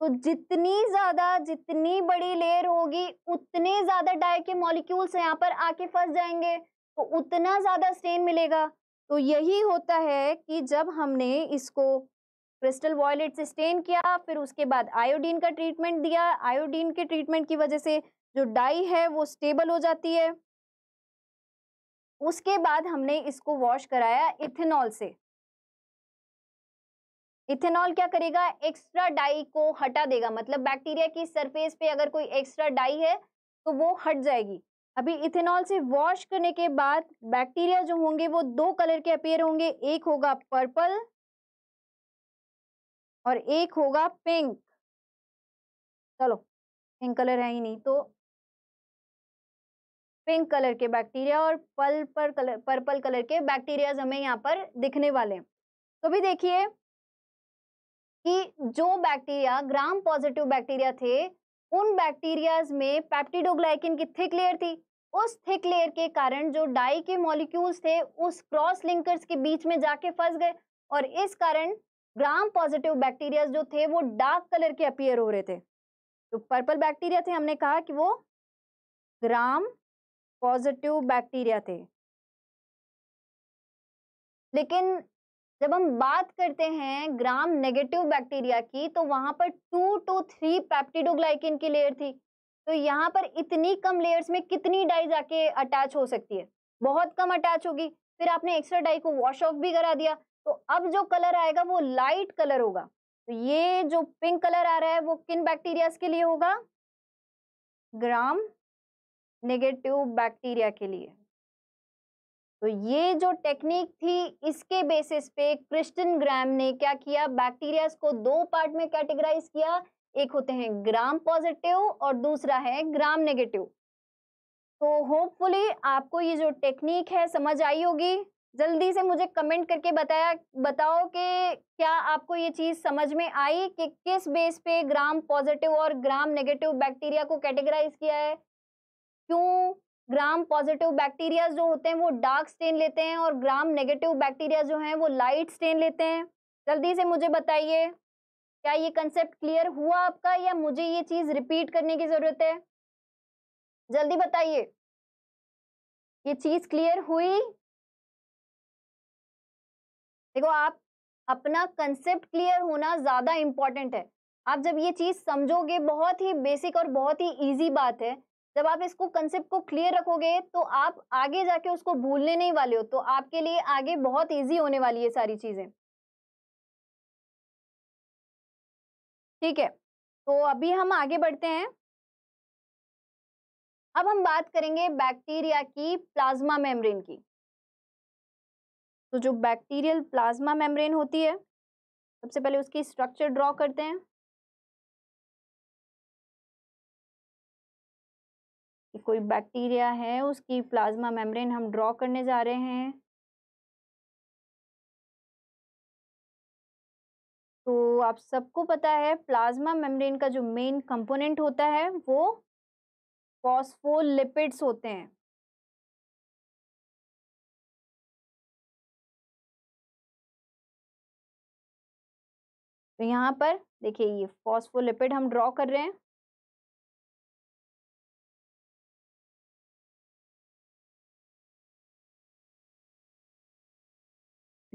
तो जितनी ज़्यादा जितनी बड़ी लेयर होगी उतने ज़्यादा डाई के मॉलिक्यूल्स यहाँ पर आके फंस जाएंगे तो उतना ज़्यादा स्टेन मिलेगा तो यही होता है कि जब हमने इसको क्रिस्टल वॉयलेट से स्टेन किया फिर उसके बाद आयोडीन का ट्रीटमेंट दिया आयोडीन के ट्रीटमेंट की वजह से जो डाई है वो स्टेबल हो जाती है उसके बाद हमने इसको वॉश कराया इथेनॉल से इथेनॉल क्या करेगा एक्स्ट्रा डाई को हटा देगा मतलब बैक्टीरिया की सरफेस पे अगर कोई एक्स्ट्रा डाई है तो वो हट जाएगी अभी इथेनॉल से वॉश करने के बाद बैक्टीरिया जो होंगे वो दो कलर के अपेयर होंगे एक होगा पर्पल और एक होगा पिंक चलो पिंक कलर है ही नहीं तो पिंक कलर के बैक्टीरिया और पल पर कलर पर्पल कलर के बैक्टीरियाज हमें यहाँ पर दिखने वाले हैं तो भी देखिए कि जो बैक्टीरिया ग्राम पॉजिटिव बैक्टीरिया थे उन बैक्टीरियाज में पैप्टिडोग्लाइकिन की थिक लेयर थी उस थिक लेयर के कारण जो डाई के मॉलिक्यूल्स थे उस क्रॉस लिंकर्स के बीच में जाके फंस गए और इस कारण ग्राम पॉजिटिव बैक्टीरियाज जो थे वो डार्क कलर के अपियर हो रहे थे तो पर्पल बैक्टीरिया थे हमने कहा कि वो ग्राम पॉजिटिव बैक्टीरिया थे लेकिन जब हम बात करते हैं ग्राम नेगेटिव बैक्टीरिया की तो वहां पर टू टू थ्री पैप्टिडोग्लाइकिन की लेयर थी तो यहाँ पर इतनी कम लेयर्स में कितनी डाई जाके अटैच हो सकती है बहुत कम अटैच होगी फिर आपने एक्स्ट्रा डाई को वॉश ऑफ भी करा दिया तो अब जो कलर आएगा वो लाइट कलर होगा तो ये जो पिंक कलर आ रहा है वो किन बैक्टीरिया के लिए होगा ग्राम नेगेटिव बैक्टीरिया के लिए तो ये जो टेक्निक थी इसके बेसिस पे क्रिस्टन ग्राम ने क्या किया बैक्टीरिया को दो पार्ट में कैटेगराइज किया एक होते हैं ग्राम पॉजिटिव और दूसरा है ग्राम नेगेटिव तो होपफुली आपको ये जो टेक्निक है समझ आई होगी जल्दी से मुझे कमेंट करके बताया बताओ कि क्या आपको ये चीज़ समझ में आई कि किस बेस पे ग्राम पॉजिटिव और ग्राम नेगेटिव बैक्टीरिया को कैटेगराइज किया है क्यों ग्राम पॉजिटिव बैक्टीरिया जो होते हैं वो डार्क स्टेन लेते हैं और ग्राम नेगेटिव बैक्टीरिया जो हैं वो लाइट स्टेन लेते हैं जल्दी से मुझे बताइए क्या ये कंसेप्ट क्लियर हुआ आपका या मुझे ये चीज रिपीट करने की जरूरत है जल्दी बताइए ये चीज क्लियर हुई देखो आप अपना कंसेप्ट क्लियर होना ज्यादा इंपॉर्टेंट है आप जब ये चीज समझोगे बहुत ही बेसिक और बहुत ही इजी बात है जब आप इसको कंसेप्ट को क्लियर रखोगे तो आप आगे जाके उसको भूलने नहीं वाले हो तो आपके लिए आगे बहुत ईजी होने वाली है सारी चीजें ठीक है तो अभी हम आगे बढ़ते हैं अब हम बात करेंगे बैक्टीरिया की प्लाज्मा मेम्ब्रेन की तो जो बैक्टीरियल प्लाज्मा मेम्ब्रेन होती है सबसे पहले उसकी स्ट्रक्चर ड्रॉ करते हैं कोई बैक्टीरिया है उसकी प्लाज्मा मेम्ब्रेन हम ड्रॉ करने जा रहे हैं तो आप सबको पता है प्लाज्मा मेम्ब्रेन का जो मेन कंपोनेंट होता है वो फॉस्फोलिपिड्स होते हैं तो यहाँ पर देखिए ये फॉस्फोलिपिड हम ड्रॉ कर रहे हैं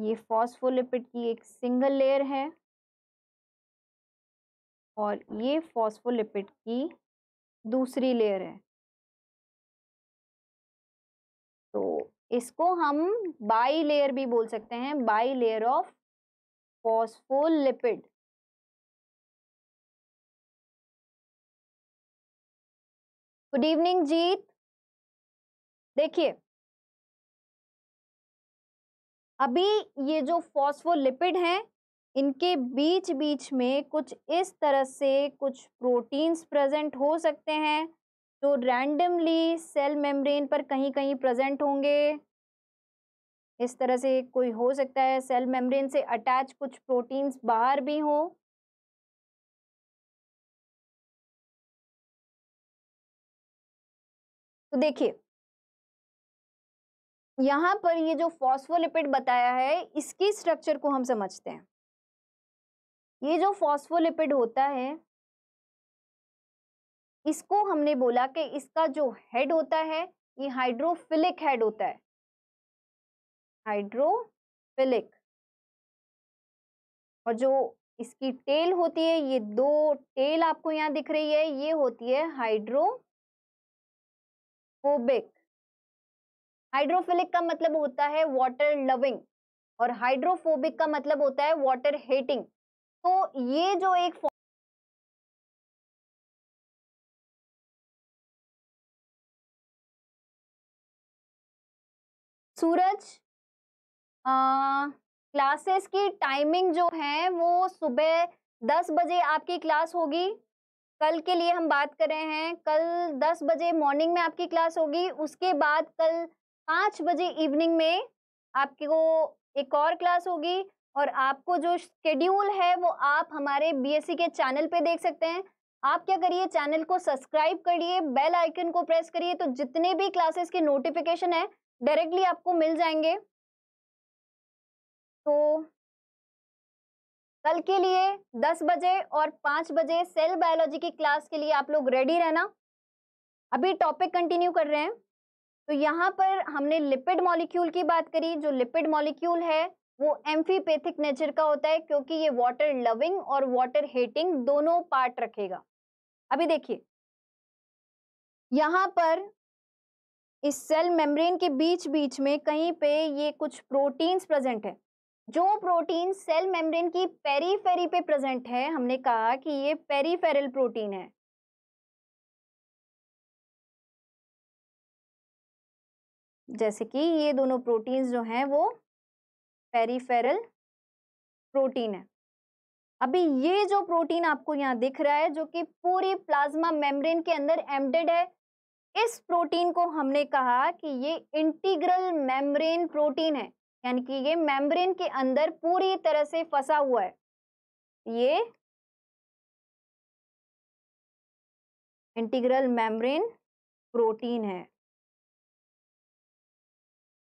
ये फॉस्फोलिपिड की एक सिंगल लेयर है और ये फॉस्फोलिपिड की दूसरी लेयर है तो इसको हम बाई लेयर भी बोल सकते हैं bilayer of phospholipid good evening Jeet देखिए अभी ये जो फॉस्फोलिपिड हैं इनके बीच बीच में कुछ इस तरह से कुछ प्रोटीन्स प्रेजेंट हो सकते हैं जो रैंडमली सेल मेम्ब्रेन पर कहीं कहीं प्रेजेंट होंगे इस तरह से कोई हो सकता है सेल मेम्ब्रेन से अटैच कुछ प्रोटीन्स बाहर भी हो तो देखिए यहाँ पर ये जो फॉस्फोलिपिड बताया है इसकी स्ट्रक्चर को हम समझते हैं ये जो फॉस्फोलिपिड होता है इसको हमने बोला कि इसका जो हेड होता है ये हाइड्रोफिलिक हेड होता है हाइड्रोफिलिक और जो इसकी टेल होती है ये दो टेल आपको यहाँ दिख रही है ये होती है हाइड्रोफोबिक हाइड्रोफिलिक का मतलब होता है वाटर लविंग और हाइड्रोफोबिक का मतलब होता है वाटर हेटिंग तो ये जो एक सूरज क्लासेस की टाइमिंग जो है वो सुबह दस बजे आपकी क्लास होगी कल के लिए हम बात कर रहे हैं कल दस बजे मॉर्निंग में आपकी क्लास होगी उसके बाद कल पाँच बजे इवनिंग में आपके को एक और क्लास होगी और आपको जो शेड्यूल है वो आप हमारे बीएससी के चैनल पे देख सकते हैं आप क्या करिए चैनल को सब्सक्राइब करिए बेल आइकन को प्रेस करिए तो जितने भी क्लासेस के नोटिफिकेशन है डायरेक्टली आपको मिल जाएंगे तो कल के लिए 10 बजे और 5 बजे सेल बायोलॉजी की क्लास के लिए आप लोग रेडी रहना अभी टॉपिक कंटिन्यू कर रहे हैं तो यहाँ पर हमने लिपिड मॉलिक्यूल की बात करी जो लिपिड मॉलिक्यूल है वो एम्फीपैथिक नेचर का होता है क्योंकि ये वाटर लविंग और वाटर हेटिंग दोनों पार्ट रखेगा अभी देखिए यहाँ पर इस सेल मेम्ब्रेन के बीच बीच में कहीं पे ये कुछ प्रोटीन्स प्रेजेंट है जो प्रोटीन सेल मेम्ब्रेन की पेरीफेरी पे प्रेजेंट है हमने कहा कि ये पेरीफेरल प्रोटीन है जैसे कि ये दोनों प्रोटीन्स जो हैं वो पेरीफेरल प्रोटीन है अभी ये जो प्रोटीन आपको यहाँ दिख रहा है जो कि पूरी प्लाज्मा मेम्ब्रेन के अंदर एम्बेड है इस प्रोटीन को हमने कहा कि ये इंटीग्रल मेम्ब्रेन प्रोटीन है यानी कि ये मेम्ब्रेन के अंदर पूरी तरह से फंसा हुआ है ये इंटीग्रल मेम्ब्रेन प्रोटीन है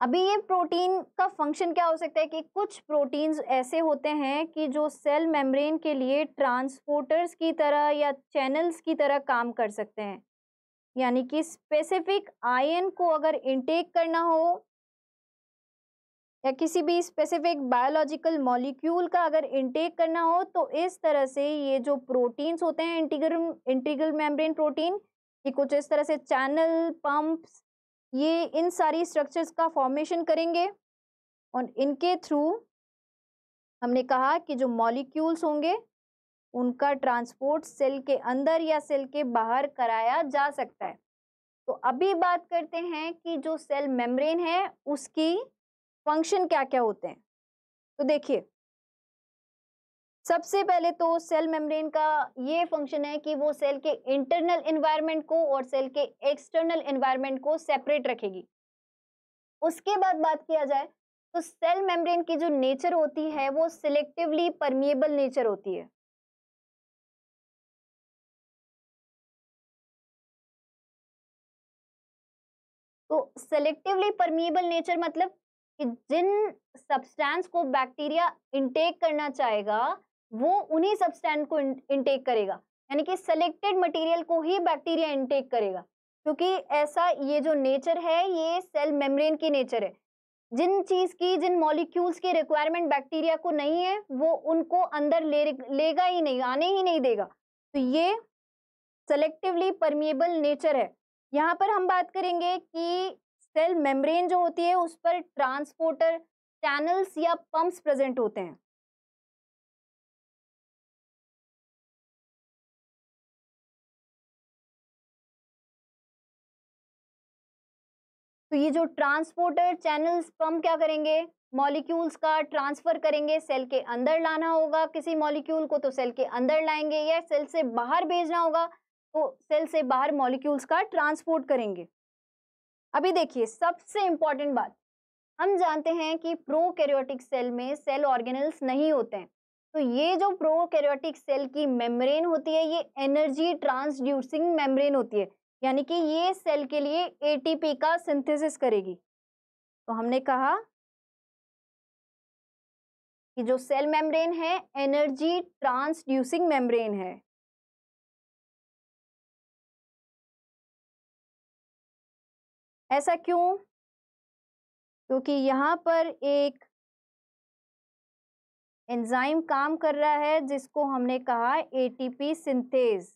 अभी ये प्रोटीन का फंक्शन क्या हो सकता है कि कुछ प्रोटीन्स ऐसे होते हैं कि जो सेल मेम्ब्रेन के लिए ट्रांसपोर्टर्स की तरह या चैनल्स की तरह काम कर सकते हैं यानी कि स्पेसिफिक आयन को अगर इनटेक करना हो या किसी भी स्पेसिफिक बायोलॉजिकल मॉलिक्यूल का अगर इनटेक करना हो तो इस तरह से ये जो प्रोटीन्स होते हैं इंटीग्रल इंटीग्रल मेम्ब्रेन प्रोटीन ये कुछ इस तरह से चैनल पंप्स ये इन सारी स्ट्रक्चर्स का फॉर्मेशन करेंगे और इनके थ्रू हमने कहा कि जो मॉलिक्यूल्स होंगे उनका ट्रांसपोर्ट सेल के अंदर या सेल के बाहर कराया जा सकता है तो अभी बात करते हैं कि जो सेल मेम्ब्रेन है उसकी फंक्शन क्या क्या होते हैं तो देखिए सबसे पहले तो सेल मेम्ब्रेन का ये फंक्शन है कि वो सेल के इंटरनल एनवायरनमेंट को और सेल के एक्सटर्नल एनवायरनमेंट को सेपरेट रखेगी उसके बाद बात किया जाए तो सेल मेम्ब्रेन की जो नेचर होती है वो सिलेक्टिवली परमिएबल नेचर होती है तो सेलेक्टिवली परमिएबल नेचर मतलब कि जिन सब्सटेंस को बैक्टीरिया इंटेक करना चाहेगा वो उन्हीं सब्सटेंट को इनटेक करेगा यानी कि सेलेक्टेड मटेरियल को ही बैक्टीरिया इनटेक करेगा क्योंकि ऐसा ये जो नेचर है ये सेल मेम्ब्रेन की नेचर है जिन चीज़ की जिन मॉलिक्यूल्स की रिक्वायरमेंट बैक्टीरिया को नहीं है वो उनको अंदर ले लेगा ही नहीं आने ही नहीं देगा तो ये सेलेक्टिवली परमिएबल नेचर है यहाँ पर हम बात करेंगे कि सेल मेम्ब्रेन जो होती है उस पर ट्रांसपोर्टर चैनल्स या पंप्स प्रेजेंट होते हैं तो ये जो ट्रांसपोर्टर चैनल्स पंप क्या करेंगे मॉलिक्यूल्स का ट्रांसफर करेंगे सेल के अंदर लाना होगा किसी मॉलिक्यूल को तो सेल के अंदर लाएंगे या सेल से बाहर भेजना होगा तो सेल से बाहर मॉलिक्यूल्स का ट्रांसपोर्ट करेंगे अभी देखिए सबसे इंपॉर्टेंट बात हम जानते हैं कि प्रोकैरियोटिक सेल में सेल ऑर्गेनल्स नहीं होते हैं तो ये जो प्रोकैरियोटिक सेल की मेम्ब्रेन होती है ये एनर्जी ट्रांसड्यूसिंग मेम्ब्रेन होती है यानी कि ये सेल के लिए एटीपी का सिंथेसिस करेगी तो हमने कहा कि जो सेल मेम्ब्रेन है एनर्जी ट्रांसड्यूसिंग मेम्ब्रेन है ऐसा क्यों क्योंकि यहां पर एक एंजाइम काम कर रहा है जिसको हमने कहा एटीपी सिंथेज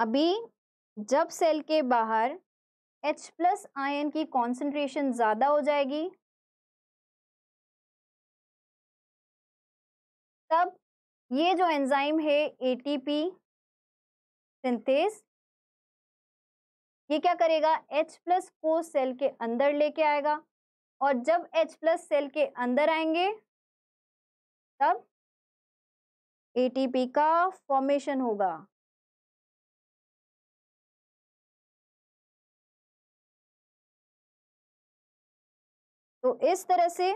अभी जब सेल के बाहर H प्लस आयन की कॉन्सेंट्रेशन ज्यादा हो जाएगी तब ये जो एंजाइम है पी सिंथेस ये क्या करेगा H प्लस को सेल के अंदर लेके आएगा और जब H प्लस सेल के अंदर आएंगे तब एटीपी का फॉर्मेशन होगा तो इस तरह से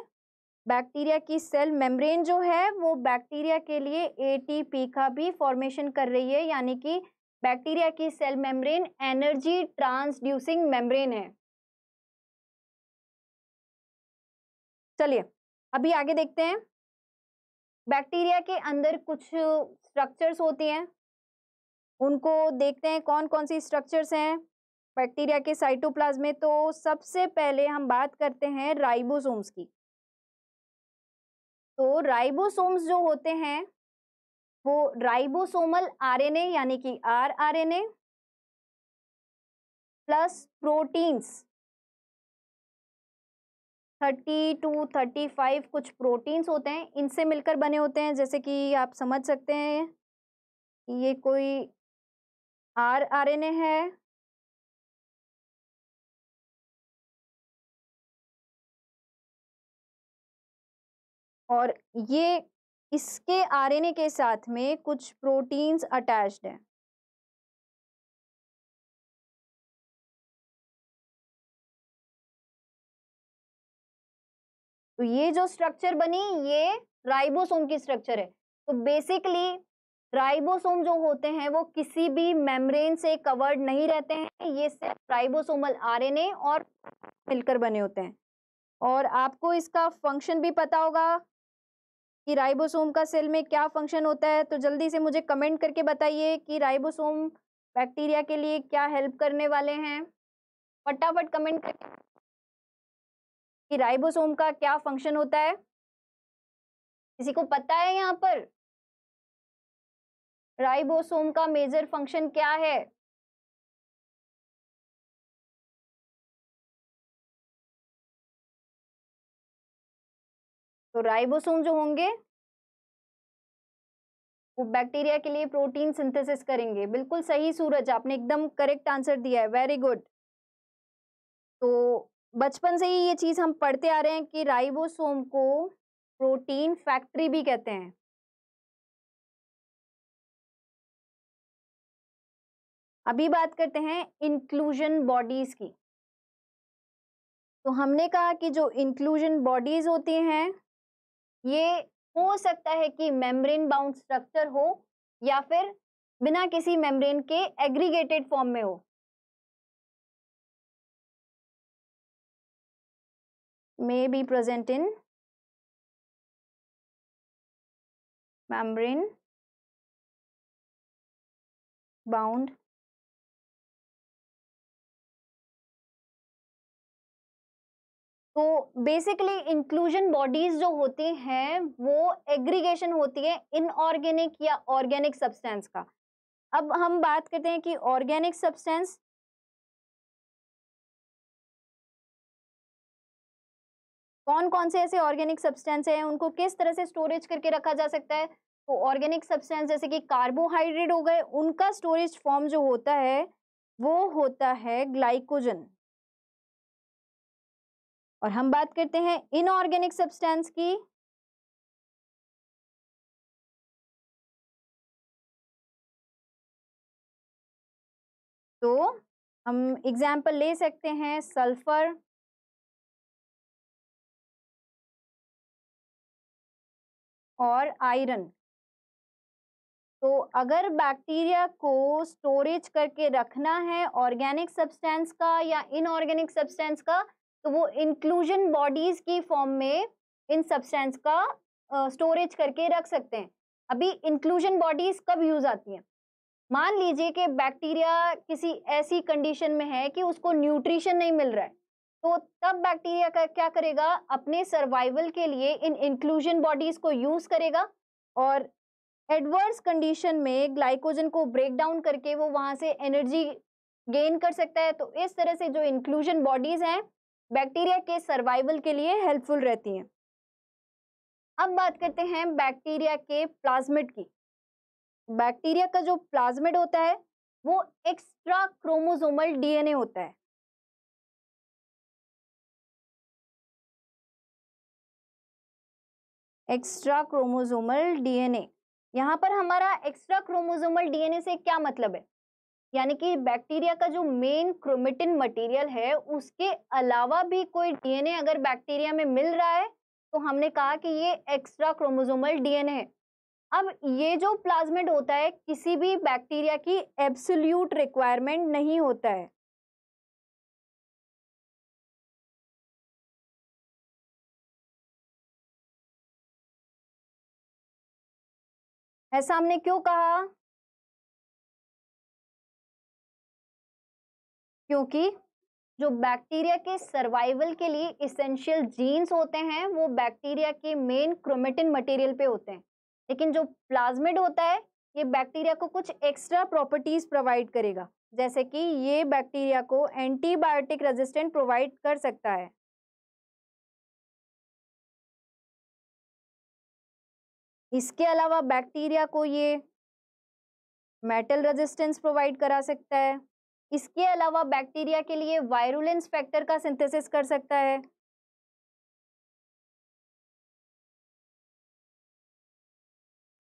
बैक्टीरिया की सेल मेम्ब्रेन जो है वो बैक्टीरिया के लिए एटीपी का भी फॉर्मेशन कर रही है यानी कि बैक्टीरिया की cell membrane energy transducing membrane है चलिए अभी आगे देखते हैं बैक्टीरिया के अंदर कुछ स्ट्रक्चर्स होती हैं उनको देखते हैं कौन कौन सी स्ट्रक्चर्स हैं बैक्टीरिया के साइटोप्लाज्म में तो सबसे पहले हम बात करते हैं राइबोसोम्स की तो राइबोसोम्स जो होते हैं वो राइबोसोमल आरएनए यानी कि R plus proteins thirty two thirty five कुछ प्रोटीन्स होते हैं इनसे मिलकर बने होते हैं जैसे कि आप समझ सकते हैं ये कोई आर आर एन ए है और ये इसके आरएनए के साथ में कुछ प्रोटीन्स अटैच्ड हैं तो ये जो स्ट्रक्चर बनी ये राइबोसोम की स्ट्रक्चर है तो बेसिकली राइबोसोम जो होते हैं वो किसी भी मेम्ब्रेन से कवर्ड नहीं रहते हैं ये सिर्फ राइबोसोमल आरएनए और मिलकर बने होते हैं और आपको इसका फंक्शन भी पता होगा कि राइबोसोम का सेल में क्या फंक्शन होता है तो जल्दी से मुझे कमेंट करके बताइए कि राइबोसोम बैक्टीरिया के लिए क्या हेल्प करने वाले हैं फटाफट कमेंट करके कि राइबोसोम का क्या फंक्शन होता है किसी को पता है यहाँ पर राइबोसोम का मेजर फंक्शन क्या है तो राइबोसोम जो होंगे वो बैक्टीरिया के लिए प्रोटीन सिंथेसिस करेंगे बिल्कुल सही सूरज आपने एकदम करेक्ट आंसर दिया है वेरी गुड तो बचपन से ही ये चीज़ हम पढ़ते आ रहे हैं कि राइबोसोम को प्रोटीन फैक्ट्री भी कहते हैं अभी बात करते हैं इंक्लूजन बॉडीज की तो हमने कहा कि जो इंक्लूजन बॉडीज होती हैं ये हो सकता है कि मेम्ब्रेन बाउंड स्ट्रक्चर हो या फिर बिना किसी मेम्ब्रेन के एग्रीगेटेड फॉर्म में हो may be present in membrane bound तो बेसिकली इंक्लूजन बॉडीज जो होती हैं वो एग्रीगेशन होती है इनऑर्गेनिक या ऑर्गेनिक सब्सटेंस का अब हम बात करते हैं कि ऑर्गेनिक सब्सटेंस कौन कौन से ऐसे ऑर्गेनिक सब्सटेंस हैं उनको किस तरह से स्टोरेज करके रखा जा सकता है तो ऑर्गेनिक सब्सटेंस जैसे कि कार्बोहाइड्रेट हो गए उनका स्टोरेज फॉर्म जो होता है वो होता है ग्लाइकोजन और हम बात करते हैं इनऑर्गेनिक सब्सटेंस की तो हम एग्जाम्पल ले सकते हैं सल्फर और आयरन तो अगर बैक्टीरिया को स्टोरेज करके रखना है ऑर्गेनिक सब्सटेंस का या इनऑर्गेनिक सब्सटेंस का तो वो इंक्लूजन बॉडीज की फॉर्म में इन सब्सटेंस का स्टोरेज uh, करके रख सकते हैं अभी इंक्लूजन बॉडीज कब यूज आती हैं मान लीजिए कि बैक्टीरिया किसी ऐसी कंडीशन में है कि उसको न्यूट्रिशन नहीं मिल रहा है तो तब बैक्टीरिया का क्या करेगा अपने सर्वाइवल के लिए इन इंक्लूजन बॉडीज को यूज करेगा और एडवर्स कंडीशन में ग्लाइकोजन को ब्रेक डाउन करके वो वहाँ से एनर्जी गेन कर सकता है तो इस तरह से जो इंक्लूजन बॉडीज हैं बैक्टीरिया के सर्वाइवल के लिए हेल्पफुल रहती हैं अब बात करते हैं बैक्टीरिया के प्लाज्मिड की बैक्टीरिया का जो प्लाज्मिड होता है वो एक्स्ट्रा क्रोमोजोमल डीएनए होता है एक्स्ट्रा क्रोमोजोमल डीएनए यहाँ पर हमारा एक्स्ट्रा क्रोमोजोमल डीएनए से क्या मतलब है यानी कि बैक्टीरिया का जो मेन क्रोमेटिन मटेरियल है उसके अलावा भी कोई डीएनए अगर बैक्टीरिया में मिल रहा है तो हमने कहा कि ये एक्स्ट्रा क्रोमोजोमल डीएनए है अब ये जो प्लाज्मेट होता है किसी भी बैक्टीरिया की एब्सोल्यूट रिक्वायरमेंट नहीं होता है ऐसा हमने क्यों कहा क्योंकि जो बैक्टीरिया के सर्वाइवल के लिए इसेंशियल जीन्स होते हैं वो बैक्टीरिया के मेन क्रोमेटिन मटेरियल पे होते हैं लेकिन जो प्लाज्मिड होता है ये बैक्टीरिया को कुछ एक्स्ट्रा प्रॉपर्टीज प्रोवाइड करेगा जैसे कि ये बैक्टीरिया को एंटीबायोटिक रेजिस्टेंट प्रोवाइड कर सकता है इसके अलावा बैक्टीरिया को ये मेटल रेजिस्टेंस प्रोवाइड करा सकता है इसके अलावा बैक्टीरिया के लिए वायरुलेंस फैक्टर का सिंथेसिस कर सकता है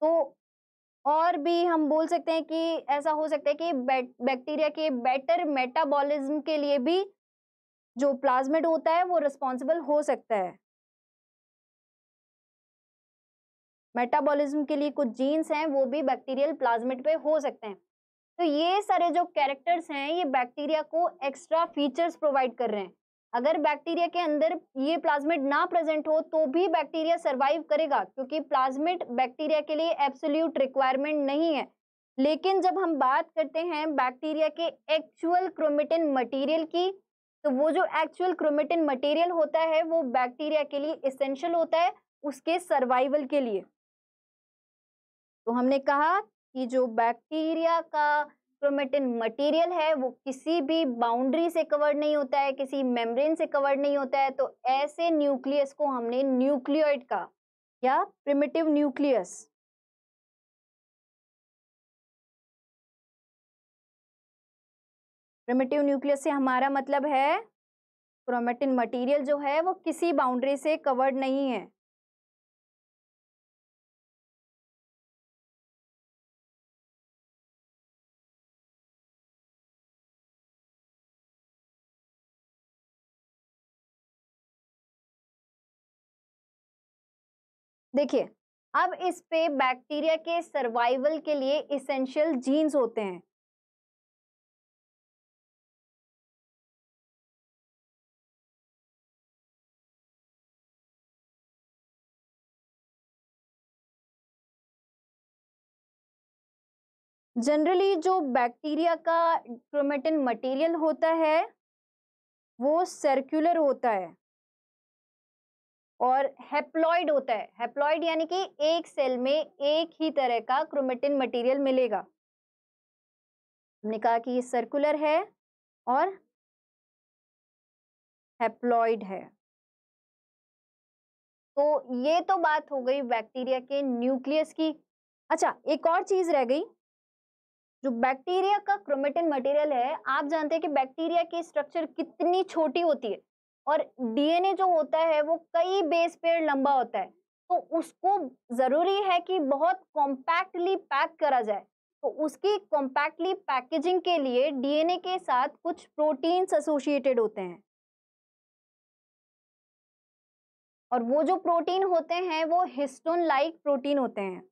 तो और भी हम बोल सकते हैं कि ऐसा हो सकता है कि बैक्टीरिया के बेटर मेटाबॉलिज्म के लिए भी जो प्लाज्मेड होता है वो रिस्पॉन्सिबल हो सकता है मेटाबॉलिज्म के लिए कुछ जीन्स हैं वो भी बैक्टीरियल प्लाज्मिट पे हो सकते हैं तो ये सारे जो कैरेक्टर्स हैं ये बैक्टीरिया को एक्स्ट्रा फीचर्स प्रोवाइड कर रहे हैं अगर बैक्टीरिया के अंदर ये प्लाज्मिट ना प्रेजेंट हो तो भी बैक्टीरिया सर्वाइव करेगा क्योंकि प्लाज्मिट बैक्टीरिया के लिए एब्सोल्यूट रिक्वायरमेंट नहीं है लेकिन जब हम बात करते हैं बैक्टीरिया के एक्चुअल क्रोमेटिन मटेरियल की तो वो जो एक्चुअल क्रोमेटिन मटेरियल होता है वो बैक्टीरिया के लिए इसेंशियल होता है उसके सर्वाइवल के लिए तो हमने कहा कि जो बैक्टीरिया का क्रोमेटिन मटेरियल है वो किसी भी बाउंड्री से कवर नहीं होता है किसी मेम्ब्रेन से कवर नहीं होता है तो ऐसे न्यूक्लियस को हमने न्यूक्लियोइड का या प्रिमिटिव न्यूक्लियस प्रिमिटिव न्यूक्लियस से हमारा मतलब है क्रोमेटिन मटेरियल जो है वो किसी बाउंड्री से कवर्ड नहीं है देखिए अब इस पे बैक्टीरिया के सर्वाइवल के लिए इसेंशियल जीन्स होते हैं जनरली जो बैक्टीरिया का क्रोमेटिन मटेरियल होता है वो सर्कुलर होता है और हेप्लॉइड होता है हेप्लॉइड यानी कि एक सेल में एक ही तरह का क्रोमेटिन मटेरियल मिलेगा हमने कहा कि ये सर्कुलर है और हेप्लॉइड है तो ये तो बात हो गई बैक्टीरिया के न्यूक्लियस की अच्छा एक और चीज रह गई जो बैक्टीरिया का क्रोमेटिन मटेरियल है आप जानते हैं कि बैक्टीरिया की स्ट्रक्चर कितनी छोटी होती है और डीएनए जो होता है वो कई बेस पेयर लंबा होता है तो उसको जरूरी है कि बहुत कॉम्पैक्टली पैक करा जाए तो उसकी कॉम्पैक्टली पैकेजिंग के लिए डीएनए के साथ कुछ प्रोटीन्स एसोसिएटेड होते हैं और वो जो प्रोटीन होते हैं वो हिस्टोन लाइक प्रोटीन होते हैं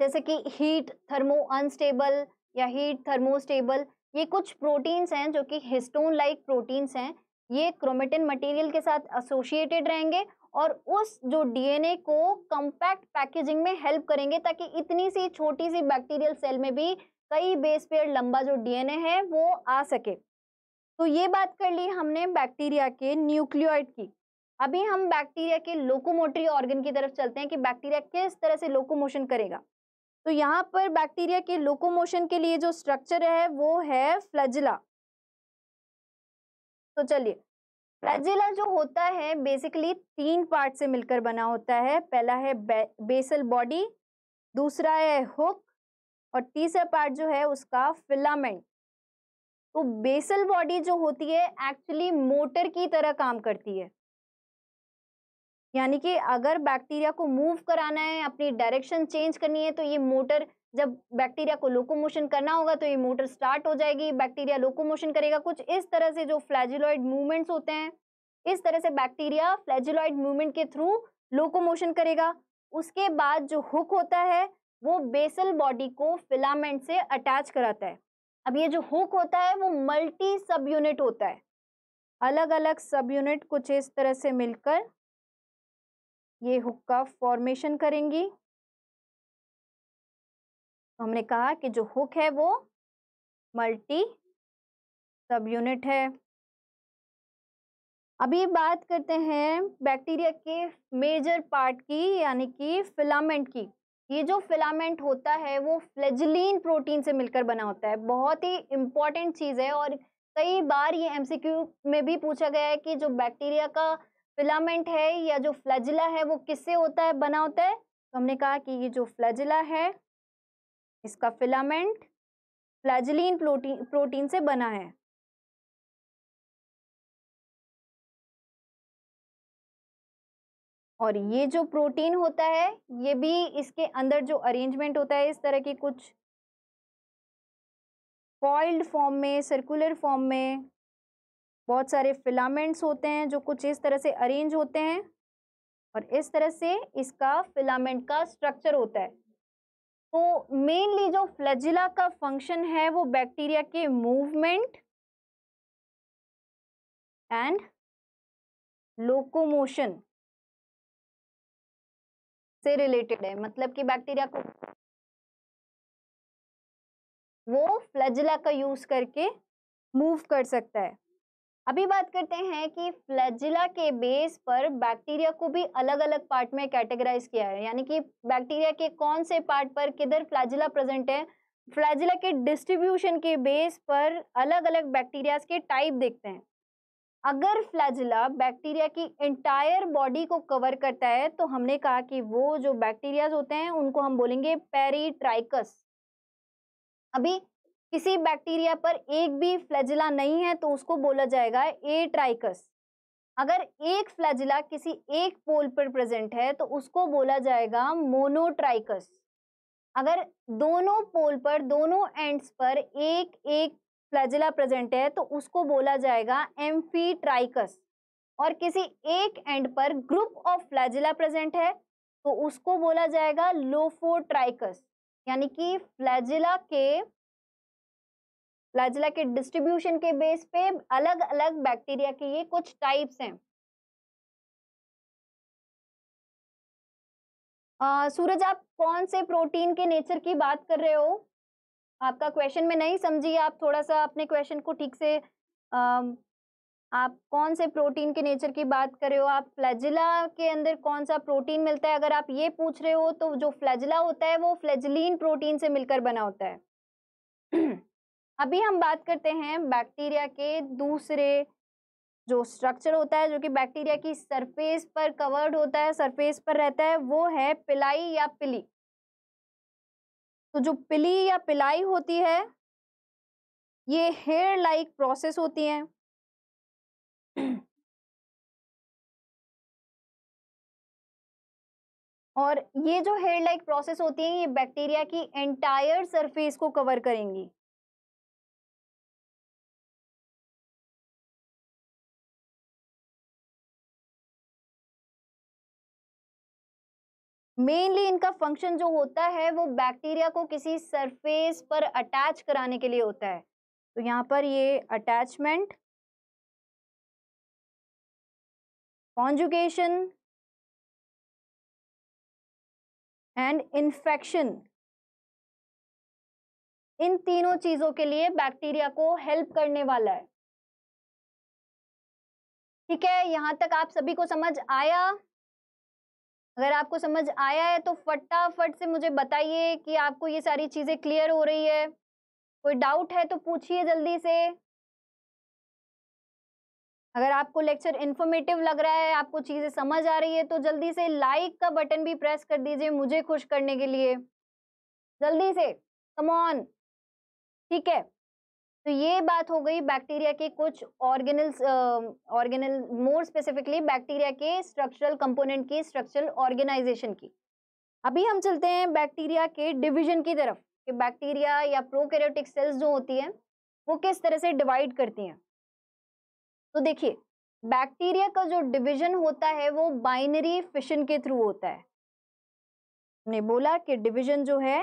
जैसे कि हीट थर्मो अनस्टेबल या हीट थर्मोस्टेबल ये कुछ प्रोटीन्स हैं जो कि हिस्टोन लाइक प्रोटीन्स हैं ये क्रोमेटिन मटेरियल के साथ एसोसिएटेड रहेंगे और उस जो डीएनए को कम्पैक्ट पैकेजिंग में हेल्प करेंगे ताकि इतनी सी छोटी सी बैक्टीरियल सेल में भी कई बेस पेयर लंबा जो डीएनए है वो आ सके तो ये बात कर ली हमने बैक्टीरिया के न्यूक्लियोइड की अभी हम बैक्टीरिया के लोकोमोटरी ऑर्गन की तरफ चलते हैं कि बैक्टीरिया किस तरह से लोकोमोशन करेगा तो यहाँ पर बैक्टीरिया के लोकोमोशन के लिए जो स्ट्रक्चर है वो है फ्लजिला तो चलिए फ्लैजिला जो होता है बेसिकली तीन पार्ट से मिलकर बना होता है पहला है बे, बेसल बॉडी दूसरा है हुक और तीसरा पार्ट जो है उसका फिलामेंट तो बेसल बॉडी जो होती है एक्चुअली मोटर की तरह काम करती है यानी कि अगर बैक्टीरिया को मूव कराना है अपनी डायरेक्शन चेंज करनी है तो ये मोटर जब बैक्टीरिया को लोकोमोशन करना होगा तो ये मोटर स्टार्ट हो जाएगी बैक्टीरिया लोकोमोशन करेगा कुछ इस तरह से जो फ्लैजिलॉइड मूवमेंट्स होते हैं इस तरह से बैक्टीरिया फ्लैजिलॉइड मूवमेंट के थ्रू लोकोमोशन करेगा उसके बाद जो हुक होता है वो बेसल बॉडी को फिलामेंट से अटैच कराता है अब ये जो हुक होता है वो मल्टी सब यूनिट होता है अलग अलग सब यूनिट कुछ इस तरह से मिलकर ये हुक का फॉर्मेशन करेंगी तो हमने कहा कि जो हुक है वो मल्टी सब यूनिट है अभी बात करते हैं बैक्टीरिया के मेजर पार्ट की यानी कि फिलामेंट की ये जो फिलामेंट होता है वो फ्लेजलिन प्रोटीन से मिलकर बना होता है बहुत ही इम्पॉर्टेंट चीज़ है और कई बार ये एमसीक्यू में भी पूछा गया है कि जो बैक्टीरिया का फिलामेंट है या जो फ्लैजिला है वो किससे होता है बना होता है तो हमने कहा कि ये जो फ्लैजिला है इसका फिलामेंट फ्लैजिलीन प्रोटीन प्रोटीन से बना है और ये जो प्रोटीन होता है ये भी इसके अंदर जो अरेंजमेंट होता है इस तरह के कुछ कॉइल्ड फॉर्म में सर्कुलर फॉर्म में बहुत सारे फिलामेंट्स होते हैं जो कुछ इस तरह से अरेंज होते हैं और इस तरह से इसका फिलामेंट का स्ट्रक्चर होता है तो मेनली जो फ्लैजिला का फंक्शन है वो बैक्टीरिया के मूवमेंट एंड लोकोमोशन से रिलेटेड है मतलब कि बैक्टीरिया को वो फ्लैजिला का यूज करके मूव कर सकता है अभी बात करते हैं कि फ्लैजिला के बेस पर बैक्टीरिया को भी अलग अलग पार्ट में कैटेगराइज किया है यानी कि बैक्टीरिया के कौन से पार्ट पर किधर फ्लैजिला प्रेजेंट है फ्लैजिला के डिस्ट्रीब्यूशन के बेस पर अलग अलग बैक्टीरिया के टाइप देखते हैं अगर फ्लैजिला बैक्टीरिया की एंटायर बॉडी को कवर करता है तो हमने कहा कि वो जो बैक्टीरियाज होते हैं उनको हम बोलेंगे पेरीट्राइकस अभी किसी बैक्टीरिया पर एक भी फ्लैजिला नहीं है तो उसको बोला जाएगा ए ट्राइकस अगर एक फ्लैजिला किसी एक पोल पर प्रेजेंट है तो उसको बोला जाएगा मोनोट्राइकस अगर दोनों पोल पर दोनों एंड्स पर एक एक फ्लैजिला प्रेजेंट है तो उसको बोला जाएगा एम्फीट्राइकस और किसी एक एंड पर ग्रुप ऑफ फ्लैजिला प्रेजेंट है तो उसको बोला जाएगा लोफोट्राइकस यानी कि फ्लैजिला के फ्लैजिला के डिस्ट्रीब्यूशन के बेस पे अलग अलग बैक्टीरिया के ये कुछ टाइप्स हैं सूरज आप कौन से प्रोटीन के नेचर की बात कर रहे हो आपका क्वेश्चन में नहीं समझी आप थोड़ा सा अपने क्वेश्चन को ठीक से आ, आप कौन से प्रोटीन के नेचर की बात कर रहे हो आप फ्लैजिला के अंदर कौन सा प्रोटीन मिलता है अगर आप ये पूछ रहे हो तो जो फ्लैजिला होता है वो फ्लैजिलीन प्रोटीन से मिलकर बना होता है अभी हम बात करते हैं बैक्टीरिया के दूसरे जो स्ट्रक्चर होता है जो कि बैक्टीरिया की सरफेस पर कवर्ड होता है सरफेस पर रहता है वो है पिलाई या पिली तो जो पिली या पिलाई होती है ये हेयर लाइक प्रोसेस होती है और ये जो हेयर लाइक प्रोसेस होती है ये बैक्टीरिया की एंटायर सरफेस को कवर करेंगी मेनली इनका फंक्शन जो होता है वो बैक्टीरिया को किसी सरफेस पर अटैच कराने के लिए होता है तो यहाँ पर ये अटैचमेंट कॉन्जुगेशन एंड इन्फेक्शन इन तीनों चीजों के लिए बैक्टीरिया को हेल्प करने वाला है ठीक है यहां तक आप सभी को समझ आया अगर आपको समझ आया है तो फटाफट से मुझे बताइए कि आपको ये सारी चीज़ें क्लियर हो रही है कोई डाउट है तो पूछिए जल्दी से अगर आपको लेक्चर इन्फॉर्मेटिव लग रहा है आपको चीज़ें समझ आ रही है तो जल्दी से लाइक का बटन भी प्रेस कर दीजिए मुझे खुश करने के लिए जल्दी से कम ऑन ठीक है तो ये बात हो गई बैक्टीरिया के कुछ organelles organelle more specifically bacteria के स्ट्रक्चरल कंपोनेंट की स्ट्रक्चरल ऑर्गेनाइजेशन की अभी हम चलते हैं बैक्टीरिया के डिवीजन की तरफ कि बैक्टीरिया या प्रोकैरियोटिक सेल्स जो होती हैं वो किस तरह से डिवाइड करती हैं तो देखिए बैक्टीरिया का जो डिवीजन होता है वो बाइनरी फिशन के थ्रू होता है ने बोला कि डिवीजन जो है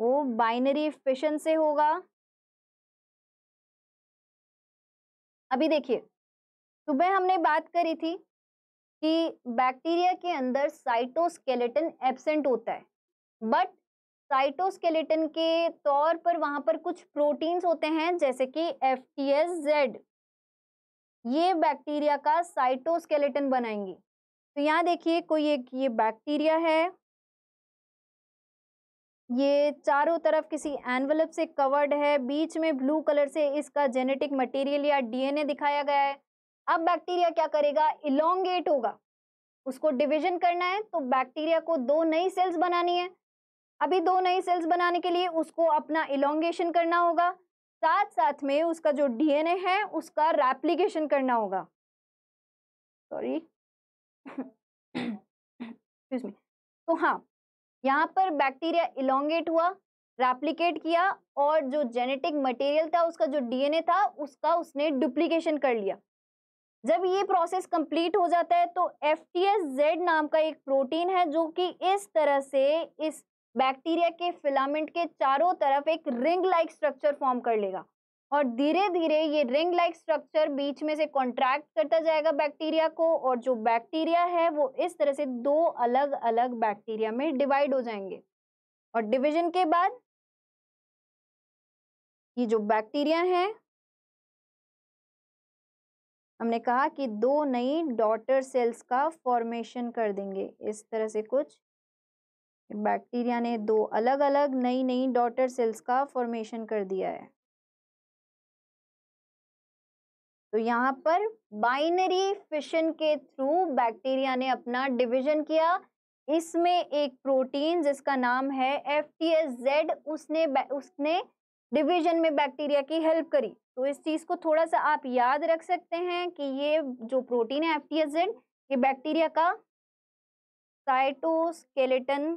वो बाइनरी फिशन से होगा अभी देखिए सुबह हमने बात करी थी कि बैक्टीरिया के अंदर साइटोस्केलेटन एब्सेंट होता है बट साइटोस्केलेटन के तौर पर वहां पर कुछ प्रोटीन्स होते हैं जैसे कि एफ टी एस जेड ये बैक्टीरिया का साइटोस्केलेटन बनाएंगे तो यहाँ देखिए कोई एक ये बैक्टीरिया है ये चारों तरफ किसी एनवलप से कवर्ड है बीच में ब्लू कलर से इसका जेनेटिक मटेरियल या डीएनए दिखाया गया है अब बैक्टीरिया क्या करेगा इलोंगेट होगा उसको डिवीजन करना है तो बैक्टीरिया को दो नई सेल्स बनानी है अभी दो नई सेल्स बनाने के लिए उसको अपना इलोंगेशन करना होगा साथ साथ में उसका जो डीएनए है उसका रेप्लीकेशन करना होगा सॉरी तो हाँ यहाँ पर बैक्टीरिया इलोंगेट हुआ रेप्लीकेट किया और जो जेनेटिक मटेरियल था उसका जो डीएनए था उसका उसने डुप्लीकेशन कर लिया जब ये प्रोसेस कंप्लीट हो जाता है तो एफ जेड नाम का एक प्रोटीन है जो कि इस तरह से इस बैक्टीरिया के फिलामेंट के चारों तरफ एक रिंग लाइक स्ट्रक्चर फॉर्म कर लेगा और धीरे धीरे ये रिंग लाइक स्ट्रक्चर बीच में से कॉन्ट्रैक्ट करता जाएगा बैक्टीरिया को और जो बैक्टीरिया है वो इस तरह से दो अलग अलग बैक्टीरिया में डिवाइड हो जाएंगे और डिवीजन के बाद ये जो बैक्टीरिया है हमने कहा कि दो नई डॉटर सेल्स का फॉर्मेशन कर देंगे इस तरह से कुछ बैक्टीरिया ने दो अलग अलग नई नई डॉटर सेल्स का फॉर्मेशन कर दिया है तो यहाँ पर बाइनरी फिशन के थ्रू बैक्टीरिया ने अपना डिवीजन किया इसमें एक प्रोटीन जिसका नाम है एफ टी एस जेड उसने उसने डिवीजन में बैक्टीरिया की हेल्प करी तो इस चीज़ को थोड़ा सा आप याद रख सकते हैं कि ये जो प्रोटीन है एफ टी एस जेड ये बैक्टीरिया का साइटोस्केलेटन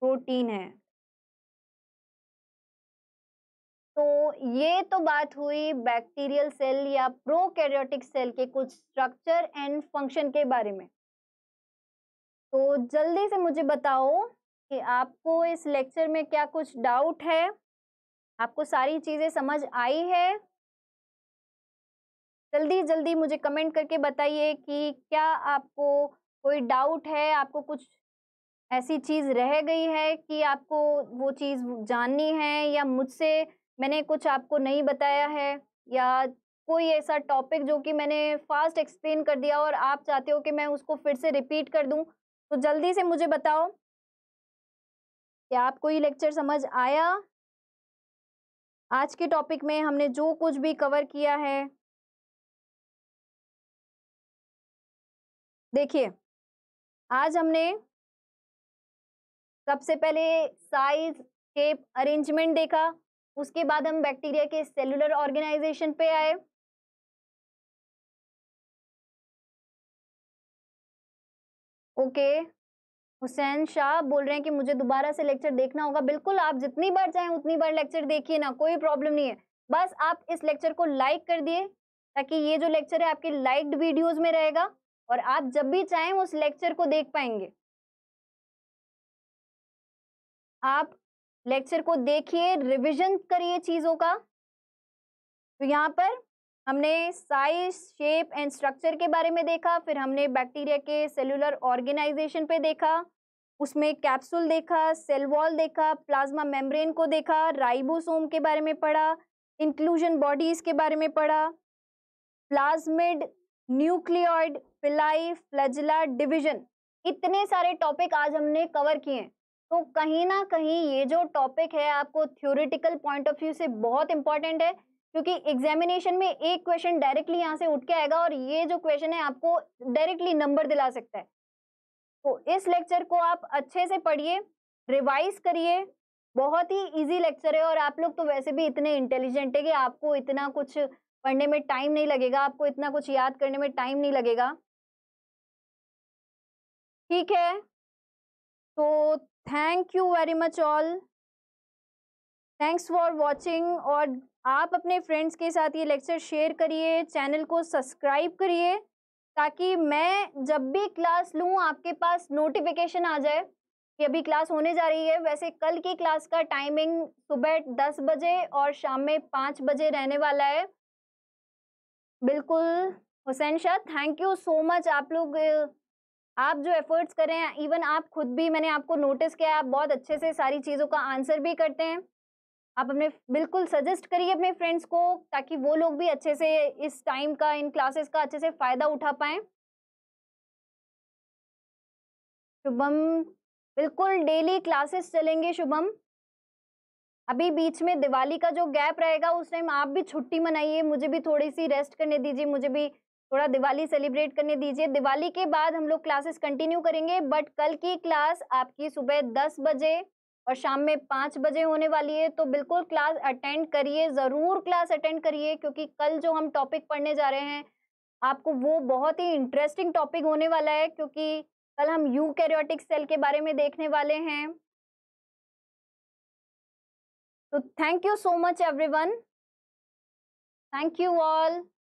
प्रोटीन है तो ये तो बात हुई बैक्टीरियल सेल या प्रोकैरियोटिक सेल के कुछ स्ट्रक्चर एंड फंक्शन के बारे में तो जल्दी से मुझे बताओ कि आपको इस लेक्चर में क्या कुछ डाउट है आपको सारी चीज़ें समझ आई है जल्दी जल्दी मुझे कमेंट करके बताइए कि क्या आपको कोई डाउट है आपको कुछ ऐसी चीज़ रह गई है कि आपको वो चीज़ जाननी है या मुझसे मैंने कुछ आपको नहीं बताया है या कोई ऐसा टॉपिक जो कि मैंने फास्ट एक्सप्लेन कर दिया और आप चाहते हो कि मैं उसको फिर से रिपीट कर दूं तो जल्दी से मुझे बताओ क्या आपको ये लेक्चर समझ आया आज के टॉपिक में हमने जो कुछ भी कवर किया है देखिए आज हमने सबसे पहले साइज शेप अरेंजमेंट देखा उसके बाद हम बैक्टीरिया के सेलुलर ऑर्गेनाइजेशन पे आए ओके हुसैन शाह बोल रहे हैं कि मुझे दोबारा से लेक्चर देखना होगा बिल्कुल आप जितनी बार चाहें उतनी बार लेक्चर देखिए ना कोई प्रॉब्लम नहीं है बस आप इस लेक्चर को लाइक कर दिए ताकि ये जो लेक्चर है आपके लाइक्ड वीडियोस में रहेगा और आप जब भी चाहें उस लेक्चर को देख पाएंगे आप लेक्चर को देखिए रिविजन करिए चीज़ों का तो यहाँ पर हमने साइज शेप एंड स्ट्रक्चर के बारे में देखा फिर हमने बैक्टीरिया के सेलुलर ऑर्गेनाइजेशन पे देखा उसमें कैप्सूल देखा सेल वॉल देखा प्लाज्मा मेम्ब्रेन को देखा राइबोसोम के बारे में पढ़ा इंक्लूजन बॉडीज के बारे में पढ़ा plasmid nucleoid pili flagella division इतने सारे टॉपिक आज हमने कवर किए हैं तो कहीं ना कहीं ये जो टॉपिक है आपको थ्योरिटिकल पॉइंट ऑफ व्यू से बहुत इंपॉर्टेंट है क्योंकि एग्जामिनेशन में एक क्वेश्चन डायरेक्टली यहाँ से उठ के आएगा और ये जो क्वेश्चन है आपको डायरेक्टली नंबर दिला सकता है तो इस लेक्चर को आप अच्छे से पढ़िए रिवाइज करिए बहुत ही इजी लेक्चर है और आप लोग तो वैसे भी इतने इंटेलिजेंट है कि आपको इतना कुछ पढ़ने में टाइम नहीं लगेगा आपको इतना कुछ याद करने में टाइम नहीं लगेगा ठीक है तो thank you very much all thanks for watching और आप अपने फ्रेंड्स के साथ ये लेक्चर शेयर करिए चैनल को सब्सक्राइब करिए ताकि मैं जब भी क्लास लूँ आपके पास नोटिफिकेशन आ जाए कि अभी क्लास होने जा रही है वैसे कल की क्लास का टाइमिंग सुबह दस बजे और शाम में पाँच बजे रहने वाला है बिल्कुल Hussain Shah thank you so much आप लोग आप जो एफर्ट्स करें इवन आप खुद भी मैंने आपको नोटिस किया आप बहुत अच्छे से सारी चीज़ों का आंसर भी करते हैं आप अपने बिल्कुल सजेस्ट करिए अपने फ्रेंड्स को ताकि वो लोग भी अच्छे से इस टाइम का इन क्लासेस का अच्छे से फ़ायदा उठा पाएँ शुभम बिल्कुल डेली क्लासेस चलेंगे शुभम अभी बीच में दिवाली का जो गैप रहेगा उस टाइम आप भी छुट्टी मनाइए मुझे भी थोड़ी सी रेस्ट करने दीजिए मुझे भी थोड़ा दिवाली सेलिब्रेट करने दीजिए दिवाली के बाद हम लोग क्लासेस कंटिन्यू करेंगे बट कल की क्लास आपकी सुबह दस बजे और शाम में पाँच बजे होने वाली है तो बिल्कुल क्लास अटेंड करिए ज़रूर क्लास अटेंड करिए क्योंकि कल जो हम टॉपिक पढ़ने जा रहे हैं आपको वो बहुत ही इंटरेस्टिंग टॉपिक होने वाला है क्योंकि कल हम यू सेल के बारे में देखने वाले हैं तो thank you so much everyone thank you all